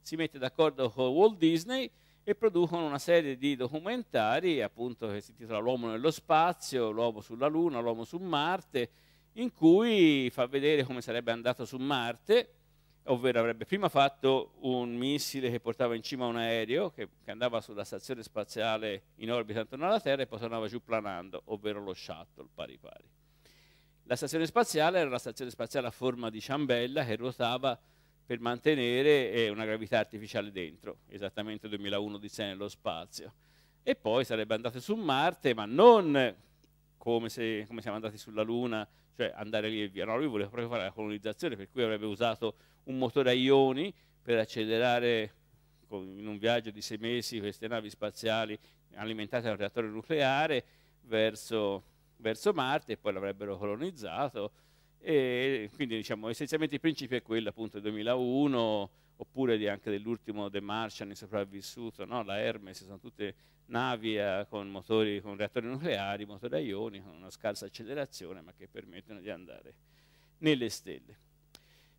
Si mette d'accordo con Walt Disney e producono una serie di documentari, appunto che si intitola L'uomo nello spazio, l'uomo sulla Luna, l'uomo su Marte, in cui fa vedere come sarebbe andato su Marte, ovvero avrebbe prima fatto un missile che portava in cima un aereo che, che andava sulla stazione spaziale in orbita intorno alla Terra e poi tornava giù planando, ovvero lo shuttle pari pari. La stazione spaziale era la stazione spaziale a forma di ciambella che ruotava per mantenere eh, una gravità artificiale dentro, esattamente 2001 di sé nello spazio. E poi sarebbe andato su Marte, ma non come, se, come siamo andati sulla Luna, cioè andare lì e via. No, lui voleva proprio fare la colonizzazione, per cui avrebbe usato un motore a ioni per accelerare in un viaggio di sei mesi queste navi spaziali alimentate da un reattore nucleare verso verso Marte e poi l'avrebbero colonizzato. E quindi diciamo essenzialmente il principio è quello appunto del 2001 oppure anche dell'ultimo The Martian, il sopravvissuto, no? la Hermes, sono tutte navi a, eh, con, motori, con reattori nucleari, motori a ioni, con una scarsa accelerazione, ma che permettono di andare nelle stelle.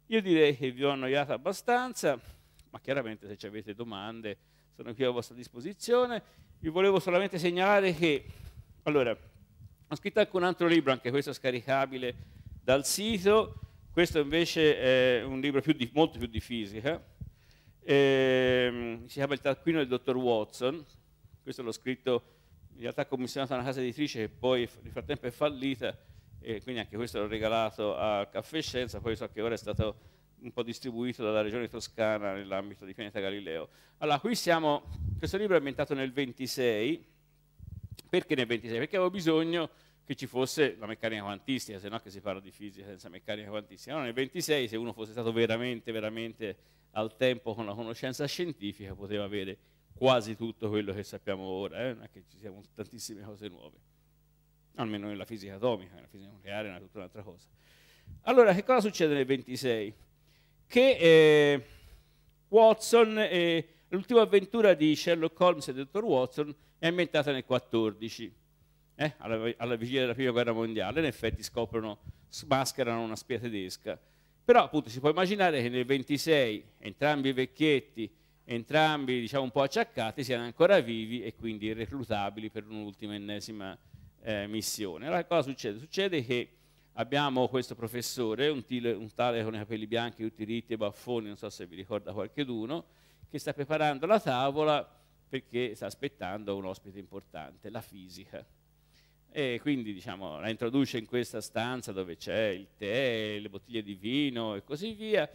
Io direi che vi ho annoiato abbastanza, ma chiaramente se avete domande sono qui a vostra disposizione. Vi volevo solamente segnalare che, allora, ho scritto anche un altro libro, anche questo scaricabile dal sito, questo invece è un libro più di, molto più di fisica, ehm, si chiama Il taccuino del dottor Watson, questo l'ho scritto in realtà commissionato a una casa editrice che poi nel frattempo è fallita, e quindi anche questo l'ho regalato a Caffè Scienza, poi so che ora è stato un po' distribuito dalla regione toscana nell'ambito di Pianeta Galileo. Allora, qui siamo, questo libro è ambientato nel 26, perché nel 26? Perché avevo bisogno che ci fosse la meccanica quantistica, se no che si parla di fisica senza meccanica quantistica. No, nel 26 se uno fosse stato veramente, veramente al tempo con la conoscenza scientifica poteva avere quasi tutto quello che sappiamo ora, eh? non è che ci siano tantissime cose nuove, almeno nella fisica atomica, nella fisica nucleare è tutta un'altra cosa. Allora, che cosa succede nel 26? Che eh, Watson e L'ultima avventura di Sherlock Holmes e del dottor Watson è ambientata nel 14, eh, alla, alla, vigilia della prima guerra mondiale. In effetti scoprono, smascherano una spia tedesca. Però appunto si può immaginare che nel 26 entrambi i vecchietti, entrambi diciamo un po' acciaccati, siano ancora vivi e quindi reclutabili per un'ultima ennesima eh, missione. Allora cosa succede? Succede che abbiamo questo professore, un, tile, un tale con i capelli bianchi, tutti ritti e baffoni, non so se vi ricorda qualcuno che sta preparando la tavola perché sta aspettando un ospite importante, la fisica. E quindi diciamo, la introduce in questa stanza dove c'è il tè, le bottiglie di vino e così via.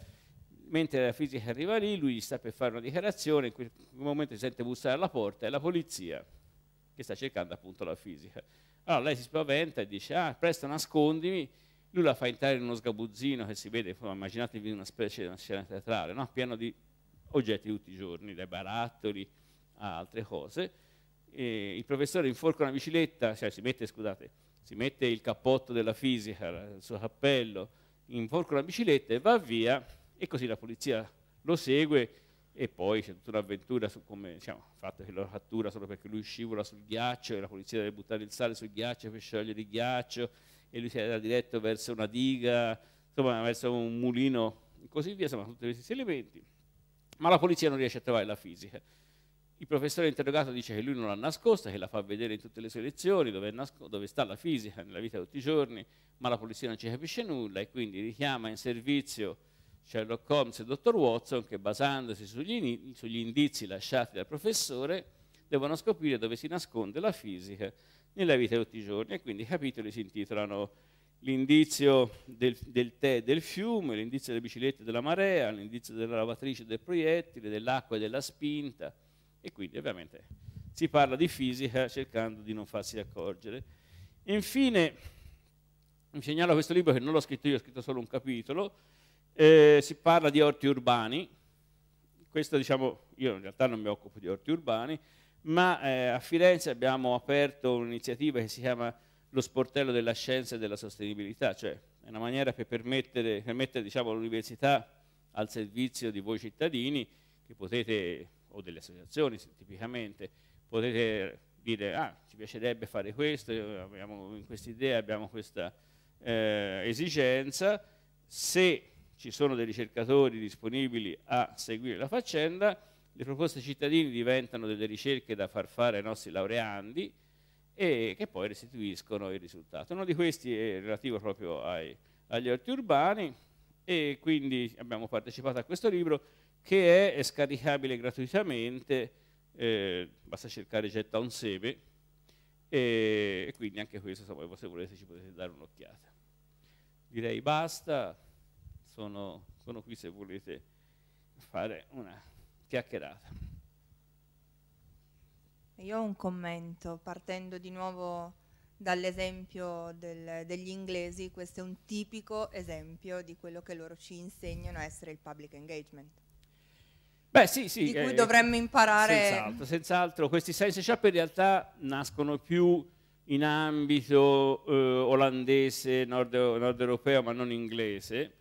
Mentre la fisica arriva lì, lui sta per fare una dichiarazione, in quel momento si sente bussare alla porta, è la polizia che sta cercando appunto la fisica. Allora lei si spaventa e dice, ah, presto nascondimi, lui la fa entrare in uno sgabuzzino che si vede, immaginatevi una specie di una scena teatrale, no? pieno di oggetti di tutti i giorni, dai barattoli a altre cose. E il professore inforca una bicicletta, cioè si mette, scusate, si mette il cappotto della fisica, il suo cappello, inforca una bicicletta e va via e così la polizia lo segue e poi c'è tutta un'avventura su come diciamo, il fatto che lo cattura solo perché lui scivola sul ghiaccio e la polizia deve buttare il sale sul ghiaccio per sciogliere il ghiaccio e lui si era diretto verso una diga, insomma verso un mulino e così via, insomma tutti questi elementi ma la polizia non riesce a trovare la fisica. Il professore interrogato dice che lui non l'ha nascosta, che la fa vedere in tutte le sue lezioni, dove, dove, sta la fisica nella vita di tutti i giorni, ma la polizia non ci capisce nulla e quindi richiama in servizio Sherlock Holmes e il dottor Watson che basandosi sugli, sugli indizi lasciati dal professore devono scoprire dove si nasconde la fisica nella vita di tutti i giorni e quindi i capitoli si intitolano l'indizio del, del tè del fiume, l'indizio delle biciclette della marea, l'indizio della lavatrice del proiettile, dell'acqua e della spinta e quindi ovviamente si parla di fisica cercando di non farsi accorgere. Infine, mi segnalo questo libro che non l'ho scritto io, ho scritto solo un capitolo, eh, si parla di orti urbani, questo diciamo, io in realtà non mi occupo di orti urbani, ma eh, a Firenze abbiamo aperto un'iniziativa che si chiama lo sportello della scienza e della sostenibilità, cioè è una maniera per permettere, permettere diciamo, l'università al servizio di voi cittadini che potete, o delle associazioni tipicamente, potete dire ah ci piacerebbe fare questo, abbiamo in questa idea, abbiamo questa eh, esigenza, se ci sono dei ricercatori disponibili a seguire la faccenda, le proposte cittadini diventano delle ricerche da far fare ai nostri laureandi, e che poi restituiscono il risultato. Uno di questi è relativo proprio ai, agli arti urbani e quindi abbiamo partecipato a questo libro che è, è scaricabile gratuitamente, eh, basta cercare Getta un seme e, e quindi anche questo insomma, se volete ci potete dare un'occhiata. Direi basta, sono, sono qui se volete fare una chiacchierata. Io ho un commento, partendo di nuovo dall'esempio degli inglesi, questo è un tipico esempio di quello che loro ci insegnano a essere il public engagement. Beh, sì, sì, di cui eh, dovremmo imparare. Senz'altro, senz'altro, questi science shop in realtà nascono più in ambito eh, olandese, nord, nord, europeo, ma non inglese,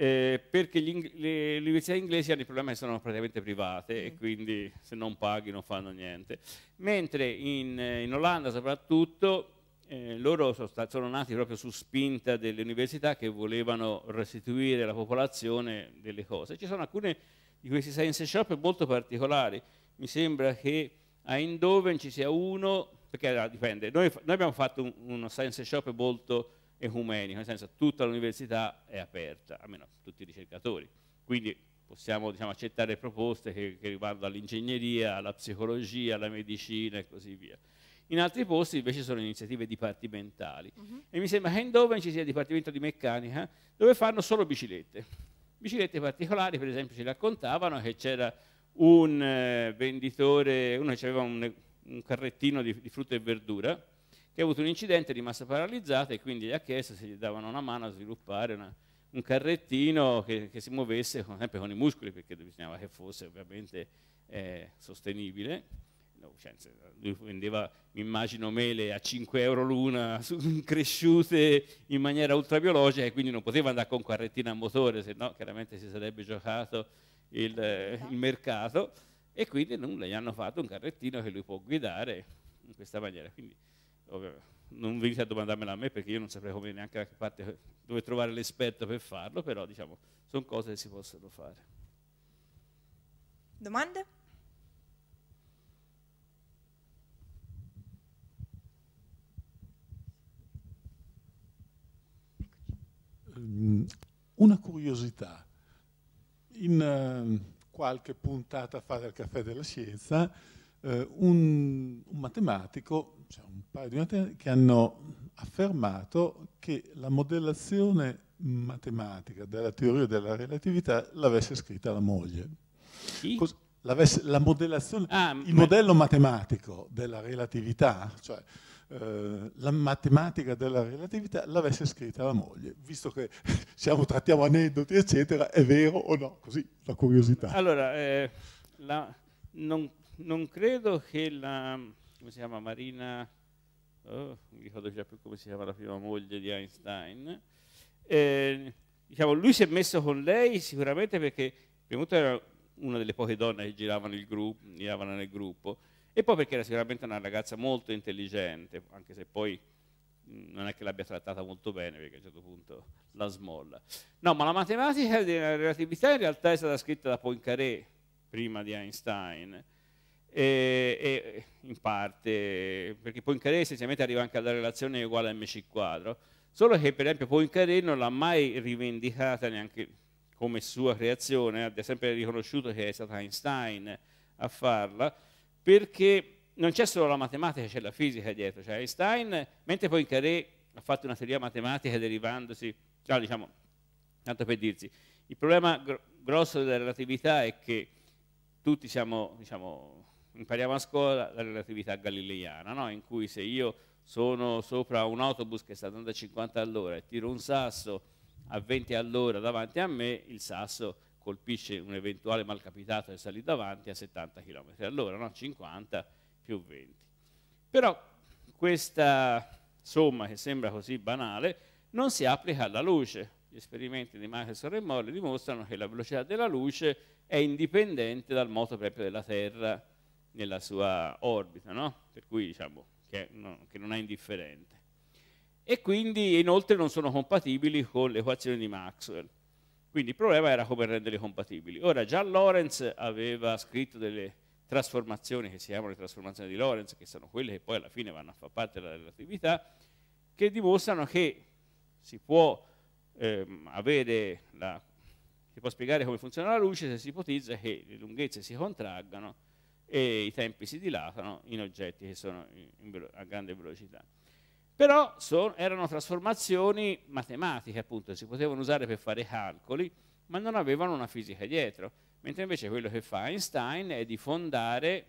eh, perché gli, le, università inglesi hanno il problema che sono praticamente private mm. e quindi se non paghi non fanno niente, mentre in, eh, in Olanda soprattutto eh, loro sono, sono, nati proprio su spinta delle università che volevano restituire alla popolazione delle cose. Ci sono alcune di questi science shop molto particolari, mi sembra che a Indoven ci sia uno, perché ah, dipende, noi, noi abbiamo fatto un, uno science shop molto ecumenico, nel senso tutta l'università è aperta, almeno tutti i ricercatori. Quindi possiamo diciamo, accettare proposte che, che riguardano l'ingegneria, la psicologia, la medicina e così via. In altri posti invece sono iniziative dipartimentali. Uh mm-hmm. -huh. E mi sembra che in Doven ci sia il dipartimento di meccanica dove fanno solo biciclette. Biciclette particolari, per esempio, ci raccontavano che c'era un eh, venditore, uno che aveva un, un carrettino di, di frutta e verdura, che ha avuto un incidente, è rimasta paralizzata e quindi gli ha chiesto se gli davano una mano a sviluppare una, un carrettino che, che si muovesse con, sempre con i muscoli, perché bisognava che fosse ovviamente eh, sostenibile. No, cioè, lui vendeva, mi immagino, mele a 5 euro l'una, [laughs] su, cresciute in maniera ultrabiologica e quindi non poteva andare con carrettina a motore, se no chiaramente si sarebbe giocato il, eh, il mercato. E quindi nulla, gli hanno fatto un carrettino che lui può guidare in questa maniera. Quindi, non venite a domandarmela a me perché io non saprei come neanche da che parte dove trovare l'esperto per farlo, però diciamo, sono cose che si possono fare. Domande? Una curiosità. In uh, qualche puntata fa del Caffè della Scienza eh, un, un, matematico, cioè un paio di matematici, che hanno affermato che la modellazione matematica della teoria della relatività l'avesse scritta la moglie. Sì? Cos- la modellazione, ah, il ma... modello matematico della relatività, cioè eh, la matematica della relatività l'avesse scritta la moglie, visto che [laughs] siamo, trattiamo aneddoti, eccetera, è vero o no? Così, la curiosità. Allora, eh, la, non non credo che la, come si chiama, Marina, oh, mi ricordo già più come si chiama la prima moglie di Einstein, eh, diciamo, lui si è messo con lei sicuramente perché prima tutto era una delle poche donne che giravano, gruppo, giravano nel gruppo e poi perché era sicuramente una ragazza molto intelligente, anche se poi non è che l'abbia trattata molto bene perché a un certo punto la smolla. No, ma la matematica della relatività in realtà è stata scritta da Poincaré prima di Einstein e, e in parte, perché Poincaré essenzialmente arriva anche alla relazione uguale a MC quadro, solo che per esempio Poincaré non l'ha mai rivendicata neanche come sua creazione, ha sempre riconosciuto che è stato Einstein a farla, perché non c'è solo la matematica, c'è la fisica dietro, cioè Einstein, mentre Poincaré ha fatto una teoria matematica derivandosi, cioè, diciamo, tanto per dirsi, il problema gr grosso della relatività è che tutti siamo, diciamo, impariamo a scuola la relatività galileiana, no? in cui se io sono sopra un autobus che sta andando a 50 all'ora e tiro un sasso a 20 all'ora davanti a me, il sasso colpisce un eventuale malcapitato che sta lì davanti a 70 km all'ora, no? 50 più 20. Però questa somma che sembra così banale non si applica alla luce. Gli esperimenti di Michelson e Morley dimostrano che la velocità della luce è indipendente dal moto proprio della Terra nella sua orbita, no? per cui diciamo che, no, che, non è indifferente. E quindi inoltre non sono compatibili con le equazioni di Maxwell. Quindi il problema era come renderle compatibili. Ora già Lorentz aveva scritto delle trasformazioni che si chiamano le trasformazioni di Lorentz, che sono quelle che poi alla fine vanno a far parte della relatività, che dimostrano che si può ehm, avere la, si può spiegare come funziona la luce se si ipotizza che le lunghezze si contraggano e i tempi si dilatano in oggetti che sono a grande velocità. Però sono, erano trasformazioni matematiche, appunto, si potevano usare per fare calcoli, ma non avevano una fisica dietro, mentre invece quello che fa Einstein è di fondare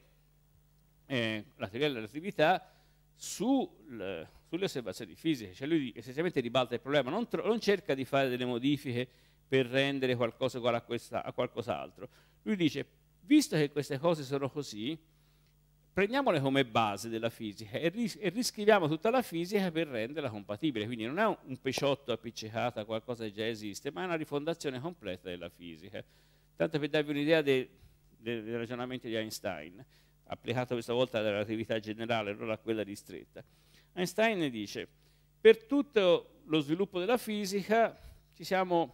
eh, la teoria della relatività sul, sulle osservazioni fisiche, cioè lui essenzialmente ribalta il problema, non, non cerca di fare delle modifiche per rendere qualcosa uguale a, questa, a qualcos'altro, lui dice Visto che queste cose sono così, prendiamole come base della fisica e, ris e, riscriviamo tutta la fisica per renderla compatibile. Quindi non è un, un peciotto appiccicato a qualcosa che già esiste, ma è una rifondazione completa della fisica. Tanto per darvi un'idea del de de ragionamenti di Einstein, applicato questa volta alla relatività generale, non a quella ristretta. Einstein dice, per tutto lo sviluppo della fisica siamo,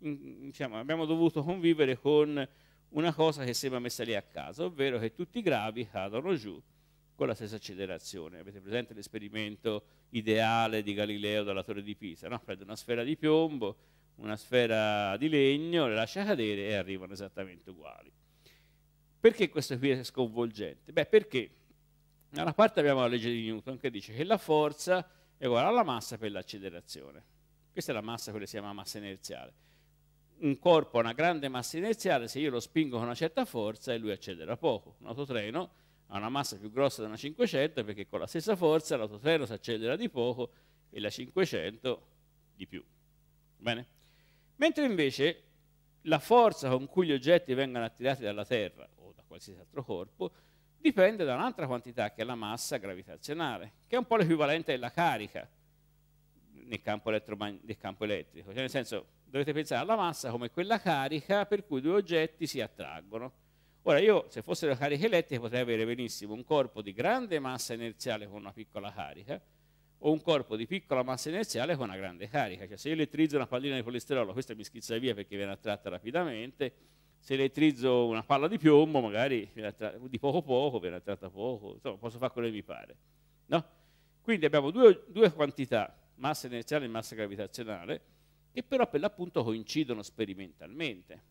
in, diciamo, abbiamo dovuto convivere con una cosa che sembra messa lì a caso, ovvero che tutti i gravi cadono giù con la stessa accelerazione. Avete presente l'esperimento ideale di Galileo dalla torre di Pisa? No? Prende una sfera di piombo, una sfera di legno, le lascia cadere e arrivano esattamente uguali. Perché questo qui è sconvolgente? Beh, perché da una parte abbiamo la legge di Newton che dice che la forza è uguale alla massa per l'accelerazione. Questa è la massa, quella che si chiama massa inerziale un corpo ha una grande massa inerziale, se io lo spingo con una certa forza e lui accelerà poco. Un autotreno ha una massa più grossa di una 500 perché con la stessa forza l'autotreno si accelera di poco e la 500 di più. Bene? Mentre invece la forza con cui gli oggetti vengono attirati dalla Terra o da qualsiasi altro corpo dipende da un'altra quantità che è la massa gravitazionale, che è un po' l'equivalente della carica nel campo, nel campo elettrico. Cioè nel senso, dovete pensare alla massa come quella carica per cui due oggetti si attraggono. Ora io, se fossero cariche elettriche, potrei avere benissimo un corpo di grande massa inerziale con una piccola carica o un corpo di piccola massa inerziale con una grande carica. Cioè se io elettrizzo una pallina di poliesterolo, questa mi schizza via perché viene attratta rapidamente, se elettrizzo una palla di piombo, magari di poco poco, viene attratta poco, insomma posso fare quello che mi pare. No? Quindi abbiamo due, due quantità, massa inerziale e massa gravitazionale, che però per l'appunto coincidono sperimentalmente,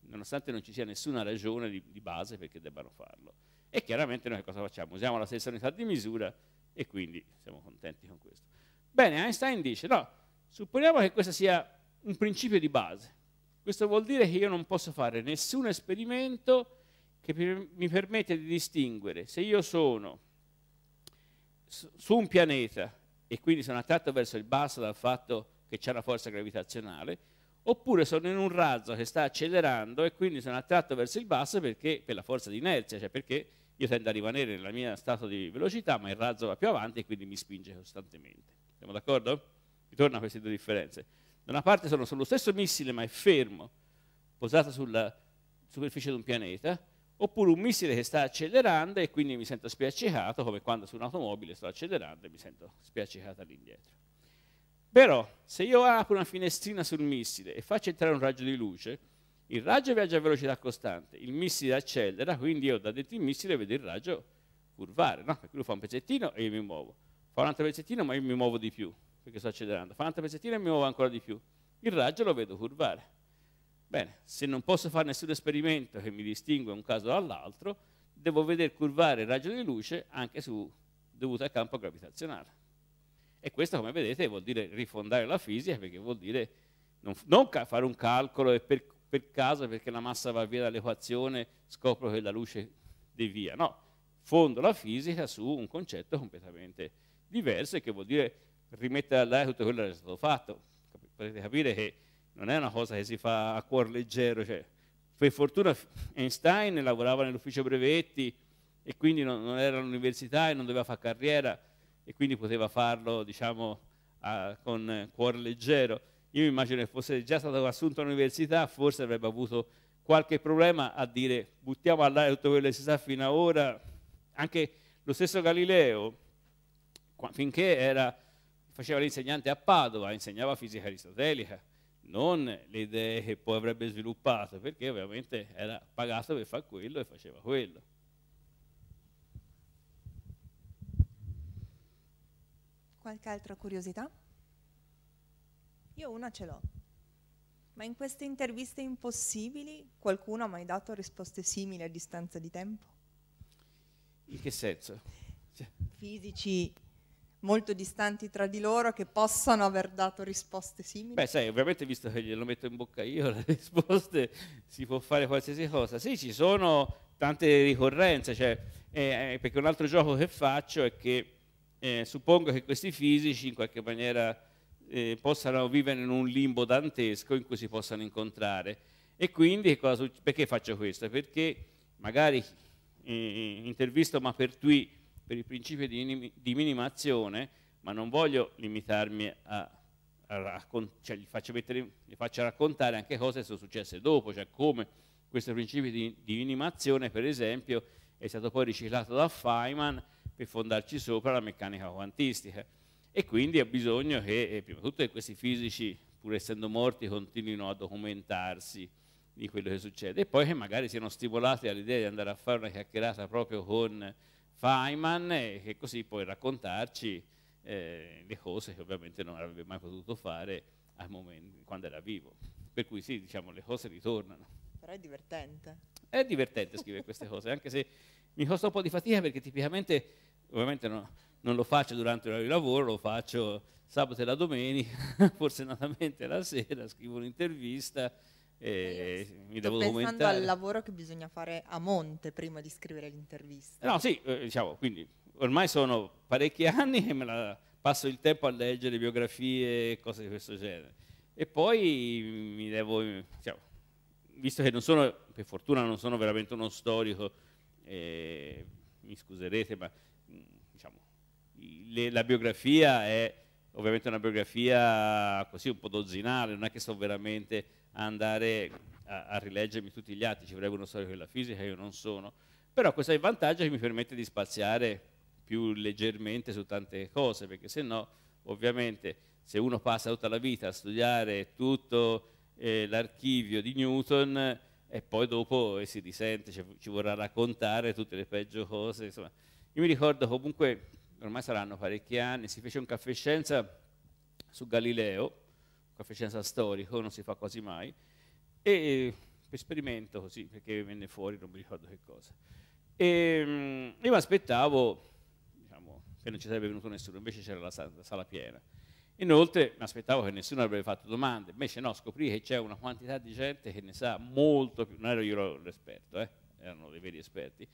nonostante non ci sia nessuna ragione di, di base perché debbano farlo. E chiaramente noi cosa facciamo? Usiamo la stessa unità di misura e quindi siamo contenti con questo. Bene, Einstein dice, no, supponiamo che questo sia un principio di base. Questo vuol dire che io non posso fare nessun esperimento che mi permette di distinguere se io sono su un pianeta e quindi sono attratto verso il basso dal fatto che c'è una forza gravitazionale, oppure sono in un razzo che sta accelerando e quindi sono attratto verso il basso perché, per la forza di inerzia, cioè perché io tendo a rimanere nel mio stato di velocità, ma il razzo va più avanti e quindi mi spinge costantemente. Siamo d'accordo? Ritorno a queste due differenze. Da una parte sono sullo stesso missile ma è fermo, posato sulla superficie di un pianeta, oppure un missile che sta accelerando e quindi mi sento spiaccicato, come quando su un'automobile sto accelerando e mi sento spiaccicato all'indietro. Però se io apro una finestrina sul missile e faccio entrare un raggio di luce, il raggio viaggia a velocità costante, il missile accelera, quindi io da dentro il missile vedo il raggio curvare, no? Perché lui fa un pezzettino e io mi muovo. Fa un altro pezzettino ma io mi muovo di più, perché sto accelerando. Fa un altro pezzettino e mi muovo ancora di più. Il raggio lo vedo curvare. Bene, se non posso fare nessun esperimento che mi distingue un caso dall'altro, devo vedere curvare il raggio di luce anche su, dovuto al campo gravitazionale. E questo, come vedete, vuol dire rifondare la fisica, perché vuol dire non, non fare un calcolo e per, per, caso, perché la massa va via dall'equazione, scopro che la luce devia. No, fondo la fisica su un concetto completamente diverso e che vuol dire rimettere all'aria tutto quello che è stato fatto. Potete capire che non è una cosa che si fa a cuor leggero. Cioè, per fortuna Einstein lavorava nell'ufficio brevetti e quindi non, non era all'università e non doveva fare carriera, e quindi poteva farlo diciamo, a, con cuore leggero. Io mi immagino che fosse già stato assunto all'università, forse avrebbe avuto qualche problema a dire buttiamo all'aria tutto quello che si sa fino ad ora. Anche lo stesso Galileo, finché era, faceva l'insegnante a Padova, insegnava fisica aristotelica, non le idee che poi avrebbe sviluppato, perché ovviamente era pagato per fare quello e faceva quello. Qualche altra curiosità? Io una ce l'ho. Ma in queste interviste impossibili qualcuno ha mai dato risposte simili a distanza di tempo? In che senso? Cioè Fisici molto distanti tra di loro che possano aver dato risposte simili? Beh, sai, ovviamente visto che glielo metto in bocca io le [laughs] risposte, si può fare qualsiasi cosa. Sì, ci sono tante ricorrenze, cioè, eh, eh perché un altro gioco che faccio è che eh, suppongo che questi fisici in qualche maniera eh, possano vivere in un limbo dantesco in cui si possano incontrare. E quindi perché faccio questo? Perché magari eh, intervisto Mapertui per il principio di, di, minimazione, ma non voglio limitarmi a, a cioè, gli, faccio gli faccio raccontare anche cose che sono successe dopo, cioè come questo principio di, di minimazione, per esempio, è stato poi riciclato da Feynman per fondarci sopra la meccanica quantistica. E quindi ha bisogno che, eh, prima di tutto, che questi fisici, pur essendo morti, continuino a documentarsi di quello che succede e poi che magari siano stimolati all'idea di andare a fare una chiacchierata proprio con Feynman e che così poi raccontarci eh, le cose che ovviamente non avrebbe mai potuto fare momento, quando era vivo. Per cui sì, diciamo, le cose ritornano. Però è divertente. È divertente scrivere queste cose, anche se mi costa un po' di fatica perché tipicamente, ovviamente no, non lo faccio durante l'ora di lavoro, lo faccio sabato e la domenica, [laughs] fortunatamente la sera, scrivo un'intervista e eh, Io mi devo pensando documentare. pensando al lavoro che bisogna fare a monte prima di scrivere l'intervista. No, sì, eh, diciamo, quindi ormai sono parecchi anni che me la passo il tempo a leggere biografie e cose di questo genere. E poi mi devo, diciamo, visto che non sono, per fortuna non sono veramente uno storico, eh, mi scuserete, ma mm, diciamo, le, la biografia è ovviamente una biografia così un po' dozzinale, non è che so veramente andare a, a rileggermi tutti gli atti, ci vorrebbe uno storico della fisica, io non sono, però questo è il vantaggio che mi permette di spaziare più leggermente su tante cose, perché se no ovviamente se uno passa tutta la vita a studiare tutto eh, l'archivio di Newton, e poi dopo eh, si risente, cioè, ci vorrà raccontare tutte le peggio cose. Insomma. Io mi ricordo comunque, ormai saranno parecchi anni, si fece un caffè scienza su Galileo, un caffè scienza storico, non si fa quasi mai, e per eh, esperimento così, perché venne fuori non mi ricordo che cosa. E, mm, io mi aspettavo, diciamo, che non ci sarebbe venuto nessuno, invece c'era la sala, la sala piena. Inoltre mi aspettavo che nessuno avrebbe fatto domande, invece no, scoprì che c'è una quantità di gente che ne sa molto più, non ero io l'esperto, eh? erano dei veri esperti,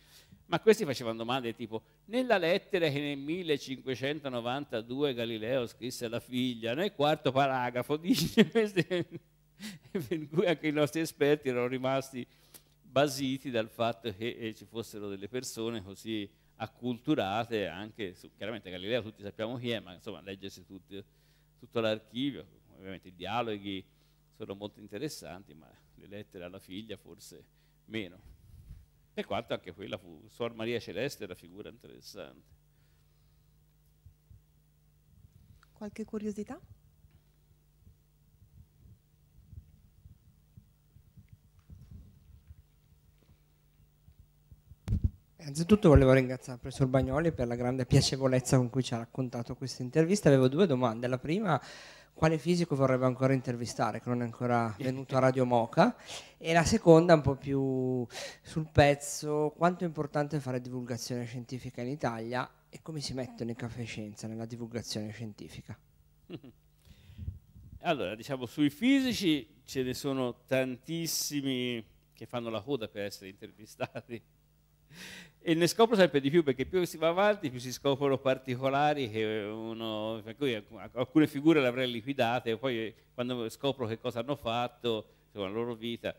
ma questi facevano domande tipo nella lettera che nel 1592 Galileo scrisse alla figlia, nel quarto paragrafo [laughs] dice queste, per [laughs] cui anche i nostri esperti erano rimasti basiti dal fatto che eh, ci fossero delle persone così acculturate anche su, chiaramente Galileo tutti sappiamo chi è, ma insomma leggersi tutti eh tutto l'archivio, ovviamente i dialoghi sono molto interessanti, ma le lettere alla figlia forse meno. E quanto anche quella fu, Suor Maria Celeste è una figura interessante. Qualche curiosità? Innanzitutto volevo ringraziare il professor Bagnoli per la grande piacevolezza con cui ci ha raccontato questa intervista. Avevo due domande. La prima, quale fisico vorrebbe ancora intervistare che non è ancora venuto a Radio Moca? E la seconda, un po' più sul pezzo, quanto è importante fare divulgazione scientifica in Italia e come si mettono i caffè scienza nella divulgazione scientifica? [laughs] Allora, diciamo, sui fisici ce ne sono tantissimi che fanno la coda per essere intervistati e ne scopro sempre di più perché più si va avanti più si scoprono particolari che uno, per cui alcune figure le avrei liquidate, e poi eh, quando scopro che cosa hanno fatto, insomma, la loro vita.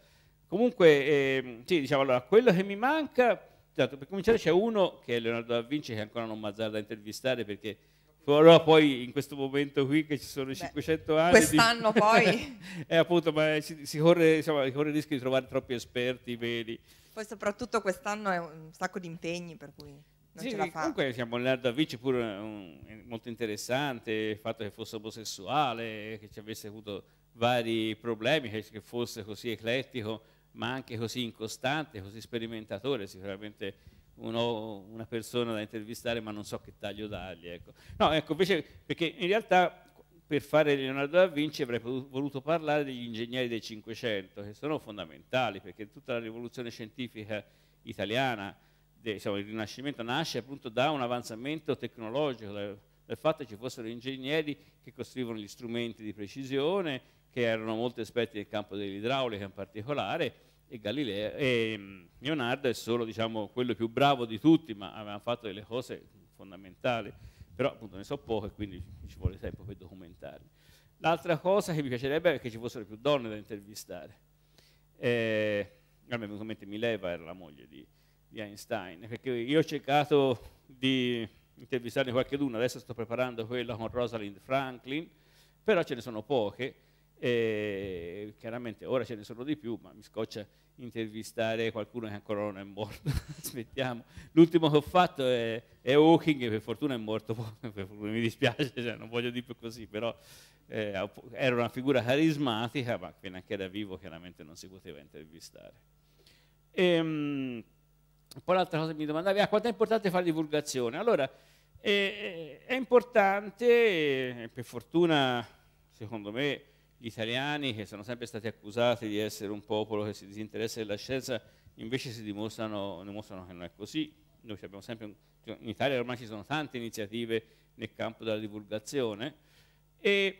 Comunque, eh, sì, diciamo allora, quello che mi manca, certo, per cominciare c'è uno che è Leonardo da Vinci che ancora non m'azzarda a intervistare perché allora poi in questo momento qui che ci sono i 500 anni quest'anno di... poi è [laughs] eh, appunto ma si, si corre, insomma, si corre il rischio di trovare troppi esperti veri poi soprattutto quest'anno è un sacco di impegni per cui non sì, ce la fa. Comunque siamo Leonardo Avicii pure un, molto interessante, il fatto che fosse omosessuale, che ci avesse avuto vari problemi, che, che fosse così eclettico ma anche così incostante, così sperimentatore, sicuramente uno, una persona da intervistare ma non so che taglio dargli. Ecco. No, ecco, invece, perché in realtà per fare Leonardo da Vinci avrei voluto parlare degli ingegneri del Cinquecento, che sono fondamentali, perché tutta la rivoluzione scientifica italiana, diciamo, il Rinascimento, nasce appunto da un avanzamento tecnologico, dal, dal fatto che ci fossero ingegneri che costruivano gli strumenti di precisione, che erano molto esperti nel campo dell'idraulica in particolare, e, Galileo, e mm, Leonardo è solo diciamo, quello più bravo di tutti, ma aveva fatto delle cose fondamentali però appunto ne so poco e quindi ci vuole tempo per documentarli. L'altra cosa che mi piacerebbe è che ci fossero più donne da intervistare. Eh, mi è venuto in mente Mileva, era la moglie di, di Einstein, perché io ho cercato di intervistarne qualcheduno, adesso sto preparando quella con Rosalind Franklin, però ce ne sono poche, e chiaramente ora ce ne sono di più, ma mi scoccia intervistare qualcuno che ancora non è morto. [laughs] Aspettiamo. L'ultimo che ho fatto è, è Hawking, che per fortuna è morto, [laughs] mi dispiace, [laughs] cioè, non voglio dire più così, però eh, era una figura carismatica, ma appena che era vivo chiaramente non si poteva intervistare. E, ehm, poi l'altra cosa che mi domandavi, ah, quanto è importante fare divulgazione? Allora, eh, è importante, per fortuna, secondo me, gli italiani che sono sempre stati accusati di essere un popolo che si disinteressa della scienza, invece si dimostrano, dimostrano che non è così. Noi abbiamo sempre, cioè, in Italia ormai ci sono tante iniziative nel campo della divulgazione e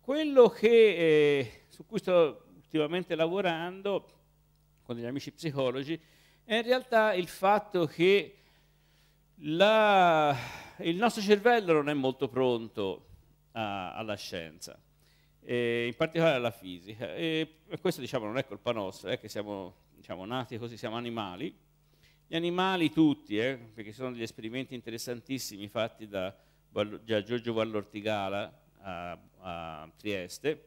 quello che, eh, su cui sto ultimamente lavorando con gli amici psicologi è in realtà il fatto che la, il nostro cervello non è molto pronto a, alla scienza eh, in particolare alla fisica. E questo diciamo, non è colpa nostra, è che siamo diciamo, nati così, siamo animali. Gli animali tutti, eh, perché ci sono degli esperimenti interessantissimi fatti da, da Giorgio Vallortigala a, a, Trieste,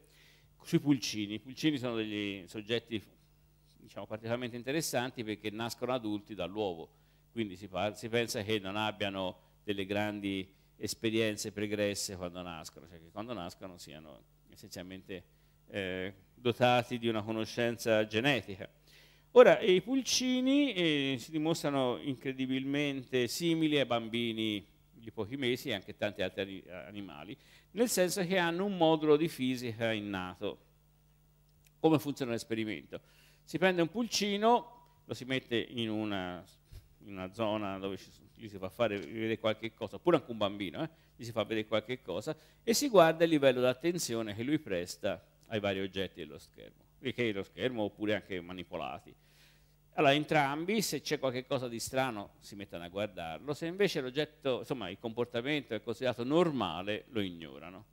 sui pulcini. I pulcini sono degli soggetti diciamo, particolarmente interessanti perché nascono adulti dall'uovo, quindi si, si pensa che non abbiano delle grandi esperienze pregresse quando nascono, cioè che quando nascono siano essenzialmente eh, dotati di una conoscenza genetica. Ora, i pulcini eh, si dimostrano incredibilmente simili ai bambini di pochi mesi e anche tanti altri animali, nel senso che hanno un modulo di fisica innato. Come funziona l'esperimento? Si prende un pulcino, lo si mette in una in una zona dove ci, gli si fa fare vedere qualche cosa, oppure anche un bambino, eh, gli si fa vedere qualche cosa, e si guarda il livello d'attenzione che lui presta ai vari oggetti dello schermo, che lo schermo oppure anche manipolati. Allora, entrambi, se c'è qualcosa di strano, si mettono a guardarlo, se invece l'oggetto, insomma, il comportamento è considerato normale, lo ignorano.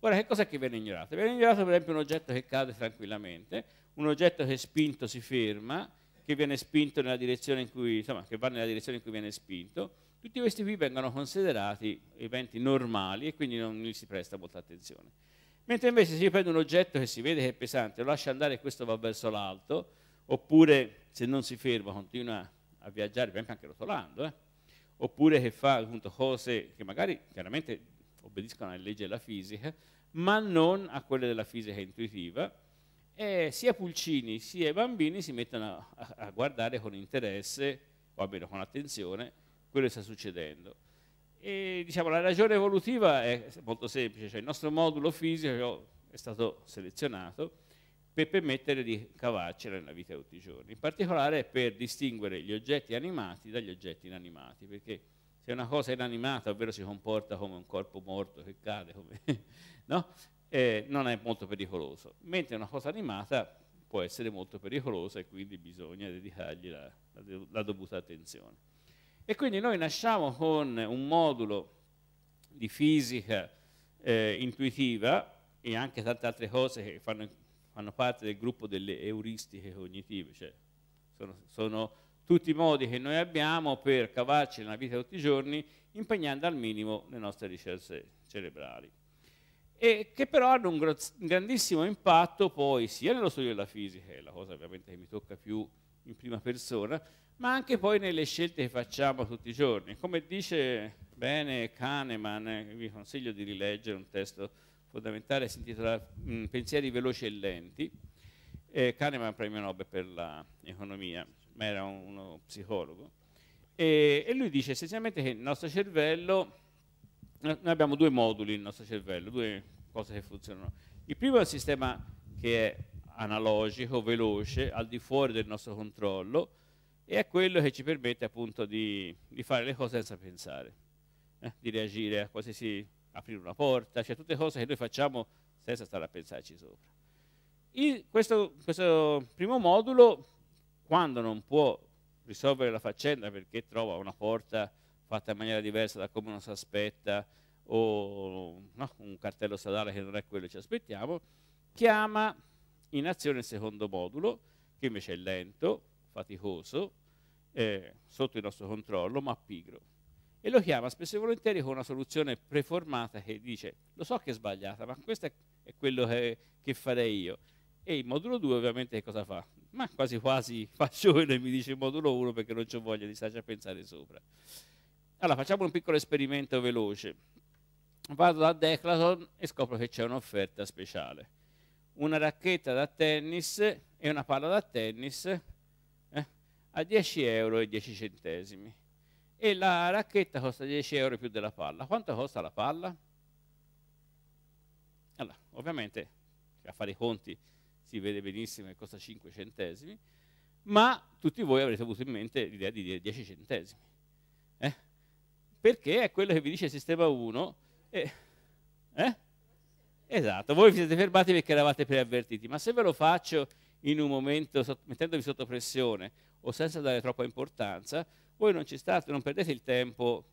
Ora, che cosa è che viene ignorato? Viene ignorato, per esempio, un oggetto che cade tranquillamente, un oggetto che è spinto si ferma, che viene spinto nella direzione in cui, insomma, che va nella direzione in cui viene spinto, tutti questi qui vengono considerati eventi normali e quindi non gli si presta molta attenzione. Mentre invece se io prendo un oggetto che si vede che è pesante, lo lascio andare e questo va verso l'alto, oppure se non si ferma continua a viaggiare, per esempio anche rotolando, eh? oppure che fa appunto, cose che magari chiaramente obbediscono alle leggi della fisica, ma non a quelle della fisica intuitiva, e sia Pulcini sia i bambini si mettono a, a guardare con interesse, o almeno con attenzione, quello che sta succedendo. E, diciamo, la ragione evolutiva è molto semplice, cioè il nostro modulo fisico è stato selezionato per permettere di cavarcela nella vita di tutti i giorni, in particolare per distinguere gli oggetti animati dagli oggetti inanimati, perché se una cosa è inanimata, ovvero si comporta come un corpo morto che cade, come, [laughs] no? eh, non è molto pericoloso, mentre una cosa animata può essere molto pericolosa e quindi bisogna dedicargli la, la, la dovuta attenzione. E quindi noi nasciamo con un modulo di fisica eh, intuitiva e anche tante altre cose che fanno, fanno, parte del gruppo delle euristiche cognitive, cioè sono, sono tutti i modi che noi abbiamo per cavarci nella vita di tutti i giorni impegnando al minimo le nostre ricerche cerebrali e che però hanno un grandissimo impatto poi sia nello studio della fisica, è la cosa ovviamente che mi tocca più in prima persona, ma anche poi nelle scelte che facciamo tutti i giorni. Come dice bene Kahneman, eh, vi consiglio di rileggere un testo fondamentale, si intitola mm, Pensieri veloci e lenti, eh, Kahneman premio Nobel per l'economia, ma era uno psicologo, e, e lui dice essenzialmente che il nostro cervello noi abbiamo due moduli nel nostro cervello, due cose che funzionano. Il primo è un sistema che è analogico, veloce, al di fuori del nostro controllo e è quello che ci permette appunto di, di fare le cose senza pensare, eh? di reagire a qualsiasi, aprire una porta, cioè tutte cose che noi facciamo senza stare a pensarci sopra. Il, questo, questo primo modulo, quando non può risolvere la faccenda perché trova una porta fatta in maniera diversa da come uno si aspetta o no, un cartello stradale che non è quello che ci aspettiamo, chiama in azione il secondo modulo, che invece è lento, faticoso, eh, sotto il nostro controllo, ma pigro. E lo chiama spesso e volentieri con una soluzione preformata che dice lo so che è sbagliata, ma questo è quello che, che farei io. E il modulo 2 ovviamente che cosa fa? Ma quasi quasi [laughs] faccio quello e mi dice il modulo 1 perché non ho voglia di starci a pensare sopra. Allora facciamo un piccolo esperimento veloce. Vado da Declaton e scopro che c'è un'offerta speciale. Una racchetta da tennis e una palla da tennis eh, a 10 euro e 10 centesimi. E la racchetta costa 10 euro più della palla. Quanto costa la palla? Allora, ovviamente a fare i conti si vede benissimo che costa 5 centesimi, ma tutti voi avrete avuto in mente l'idea di dire 10 centesimi perché è quello che vi dice il sistema 1. eh? Esatto, voi vi siete fermati perché eravate preavvertiti, ma se ve lo faccio in un momento mettendovi sotto pressione o senza dare troppa importanza, voi non ci state, non perdete il tempo,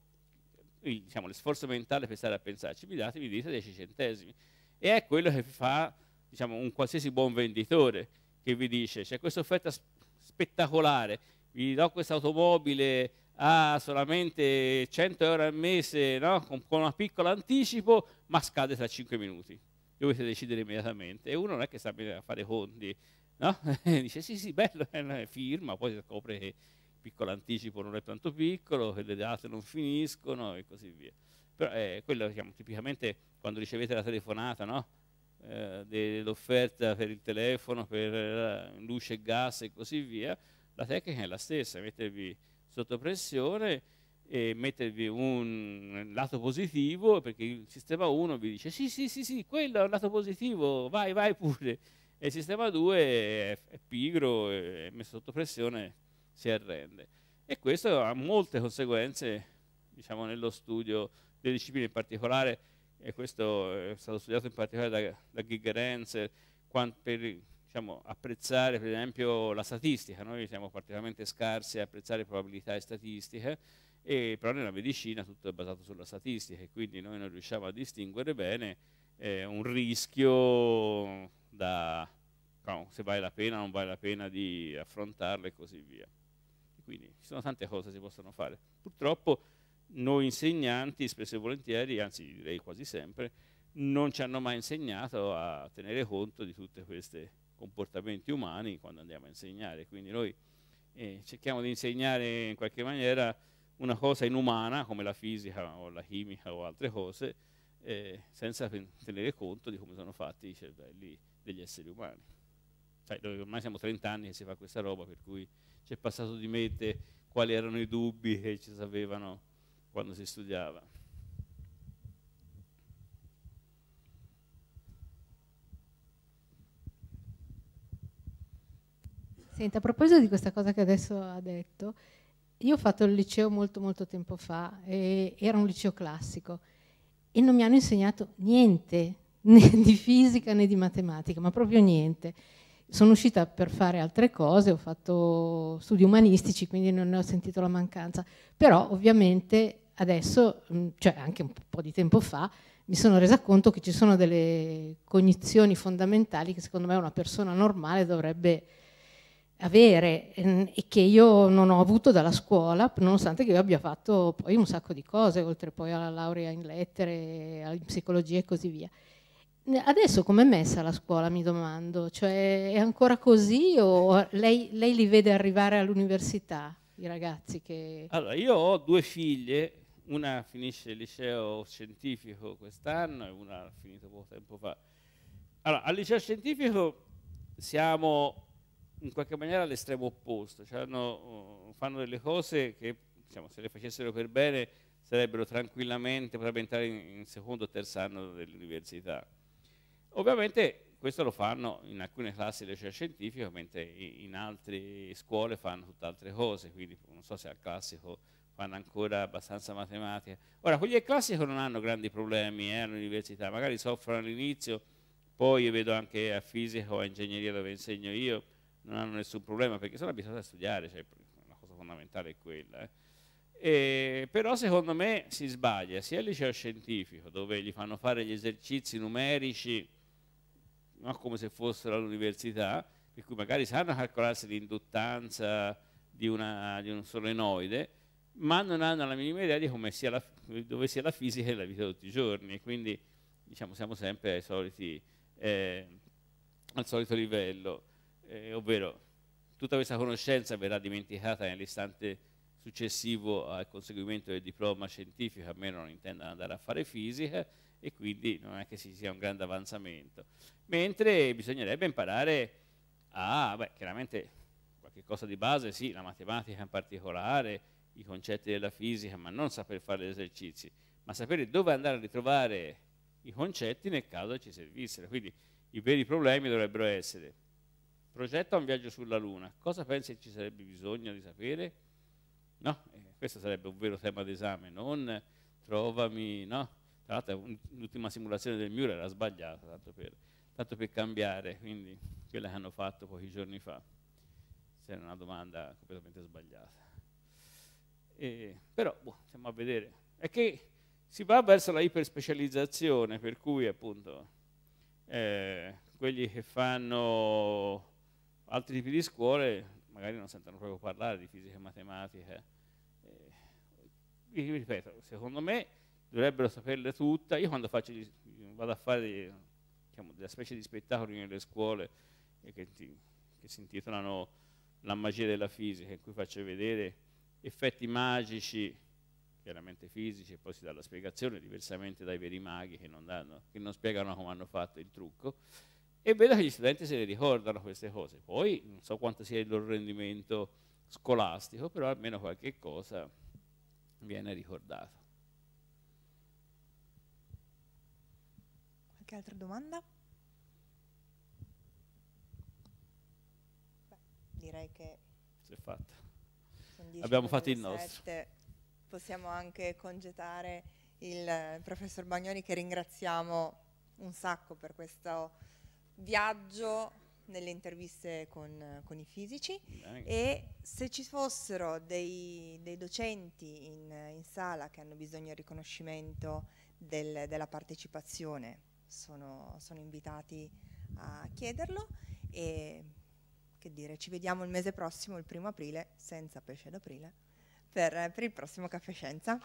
il, diciamo, l'esforzo mentale per stare a pensarci, vi date, vi dite 10 centesimi. E è quello che fa diciamo, un qualsiasi buon venditore che vi dice c'è questa offerta spettacolare, vi do questa automobile a solamente 100 euro al mese no? con, con un piccolo anticipo, ma scade tra 5 minuti. Dovete decidere immediatamente. E uno non è che sa bene fare conti, no? [laughs] dice sì, sì, bello, firma, poi scopre che il piccolo anticipo non è tanto piccolo, che le date non finiscono e così via. Però eh, quello diciamo, tipicamente quando ricevete la telefonata, no? Eh, dell'offerta per il telefono, per eh, luce e gas e così via, la tecnica è la stessa, mettervi sotto pressione e mettervi un lato positivo perché il sistema 1 vi dice sì sì sì sì quello è un lato positivo vai vai pure e il sistema 2 è, pigro è messo sotto pressione si arrende e questo ha molte conseguenze diciamo nello studio delle discipline in particolare e questo è stato studiato in particolare da, da Gigerenzer per diciamo, apprezzare per esempio la statistica, noi siamo particolarmente scarsi a apprezzare probabilità e statistiche, e, però nella medicina tutto è basato sulla statistica e quindi noi non riusciamo a distinguere bene eh, un rischio da no, se vale la pena o non vale la pena di affrontarlo e così via. Quindi ci sono tante cose che si possono fare. Purtroppo noi insegnanti spesso e volentieri, anzi direi quasi sempre, non ci hanno mai insegnato a tenere conto di tutte queste comportamenti umani quando andiamo a insegnare. Quindi noi eh, cerchiamo di insegnare in qualche maniera una cosa inumana come la fisica o la chimica o altre cose, eh, senza tenere conto di come sono fatti i cioè, cervelli degli esseri umani. Cioè, ormai siamo 30 anni che si fa questa roba, per cui ci è passato di mente quali erano i dubbi che ci sapevano quando si studiava. Senta, a proposito di questa cosa che adesso ha detto, io ho fatto il liceo molto molto tempo fa, era un liceo classico e non mi hanno insegnato niente, [laughs] né di fisica né di matematica, ma proprio niente. Sono uscita per fare altre cose, ho fatto studi umanistici, quindi non ne ho sentito la mancanza, però ovviamente adesso, mm, cioè anche un po' di tempo fa, mi sono resa conto che ci sono delle cognizioni fondamentali che secondo me una persona normale dovrebbe avere ehm, e che io non ho avuto dalla scuola, nonostante che io abbia fatto poi un sacco di cose, oltre poi alla laurea in lettere, in psicologia e così via. Adesso com'è messa la scuola, mi domando? Cioè, è ancora così o lei, lei li vede arrivare all'università, i ragazzi che... Allora, io ho due figlie, una finisce il liceo scientifico quest'anno e una ha finito poco tempo fa. Allora, al liceo scientifico siamo in qualche maniera all'estremo opposto, cioè hanno, uh, fanno delle cose che diciamo, se le facessero per bene sarebbero tranquillamente, potrebbero entrare in, in secondo o terzo anno dell'università. Ovviamente questo lo fanno in alcune classi di ricerca scientifica, mentre in altre scuole fanno tutt'altre cose, quindi non so se al classico fanno ancora abbastanza matematica. Ora, quelli del classico non hanno grandi problemi eh, all'università, magari soffrono all'inizio, poi io vedo anche a fisica o a ingegneria dove insegno io, non hanno nessun problema perché sono abituati a studiare, cioè, la cosa fondamentale è quella. Eh. E, però secondo me si sbaglia sia al liceo scientifico dove gli fanno fare gli esercizi numerici no, come se fossero all'università, per cui magari sanno calcolarsi l'induttanza di, di, un solenoide, ma non hanno la minima idea di come sia la, dove sia la fisica e la vita di tutti i giorni, quindi diciamo, siamo sempre soliti, eh, al solito livello eh, ovvero tutta questa conoscenza verrà dimenticata nell'istante successivo al conseguimento del diploma scientifico, a meno non intendano andare a fare fisica, e quindi non è che ci sia un grande avanzamento. Mentre bisognerebbe imparare a, beh, chiaramente qualche cosa di base, sì, la matematica in particolare, i concetti della fisica, ma non saper fare gli esercizi, ma sapere dove andare a ritrovare i concetti nel caso ci servissero. Quindi i veri problemi dovrebbero essere progetta un viaggio sulla Luna, cosa pensi ci sarebbe bisogno di sapere? No, eh, questo sarebbe un vero tema d'esame, non eh, trovami, no? Tra l'altro l'ultima simulazione del Muir era sbagliata, tanto per, tanto per cambiare, quindi quella che hanno fatto pochi giorni fa, se era una domanda completamente sbagliata. Eh, però, boh, stiamo a vedere. È che si va verso la iperspecializzazione, per cui appunto eh, quelli che fanno altri tipi di scuole magari non sentono proprio parlare di fisica e matematica. Eh, ripeto, secondo me dovrebbero saperle tutte. Io quando faccio, vado a fare dei, diciamo, delle specie di spettacoli nelle scuole eh, che, ti, che, si intitolano La magia della fisica, in cui faccio vedere effetti magici, chiaramente fisici, e poi si dà la spiegazione, diversamente dai veri maghi che non, danno, che non spiegano come hanno fatto il trucco e vedo che gli studenti se le ricordano queste cose, poi non so quanto sia il loro rendimento scolastico, però almeno qualche cosa viene ricordato. Qualche altra domanda? Beh, direi che... Si è fatta. Abbiamo fatto il nostro. Possiamo anche congetare il eh, professor Bagnoni che ringraziamo un sacco per questo viaggio nelle interviste con, con i fisici Bene. e se ci fossero dei, dei docenti in, in, sala che hanno bisogno del riconoscimento del, della partecipazione sono, sono invitati a chiederlo e che dire, ci vediamo il mese prossimo, il primo aprile, senza pesce d'aprile, per, per il prossimo Caffè Scienza.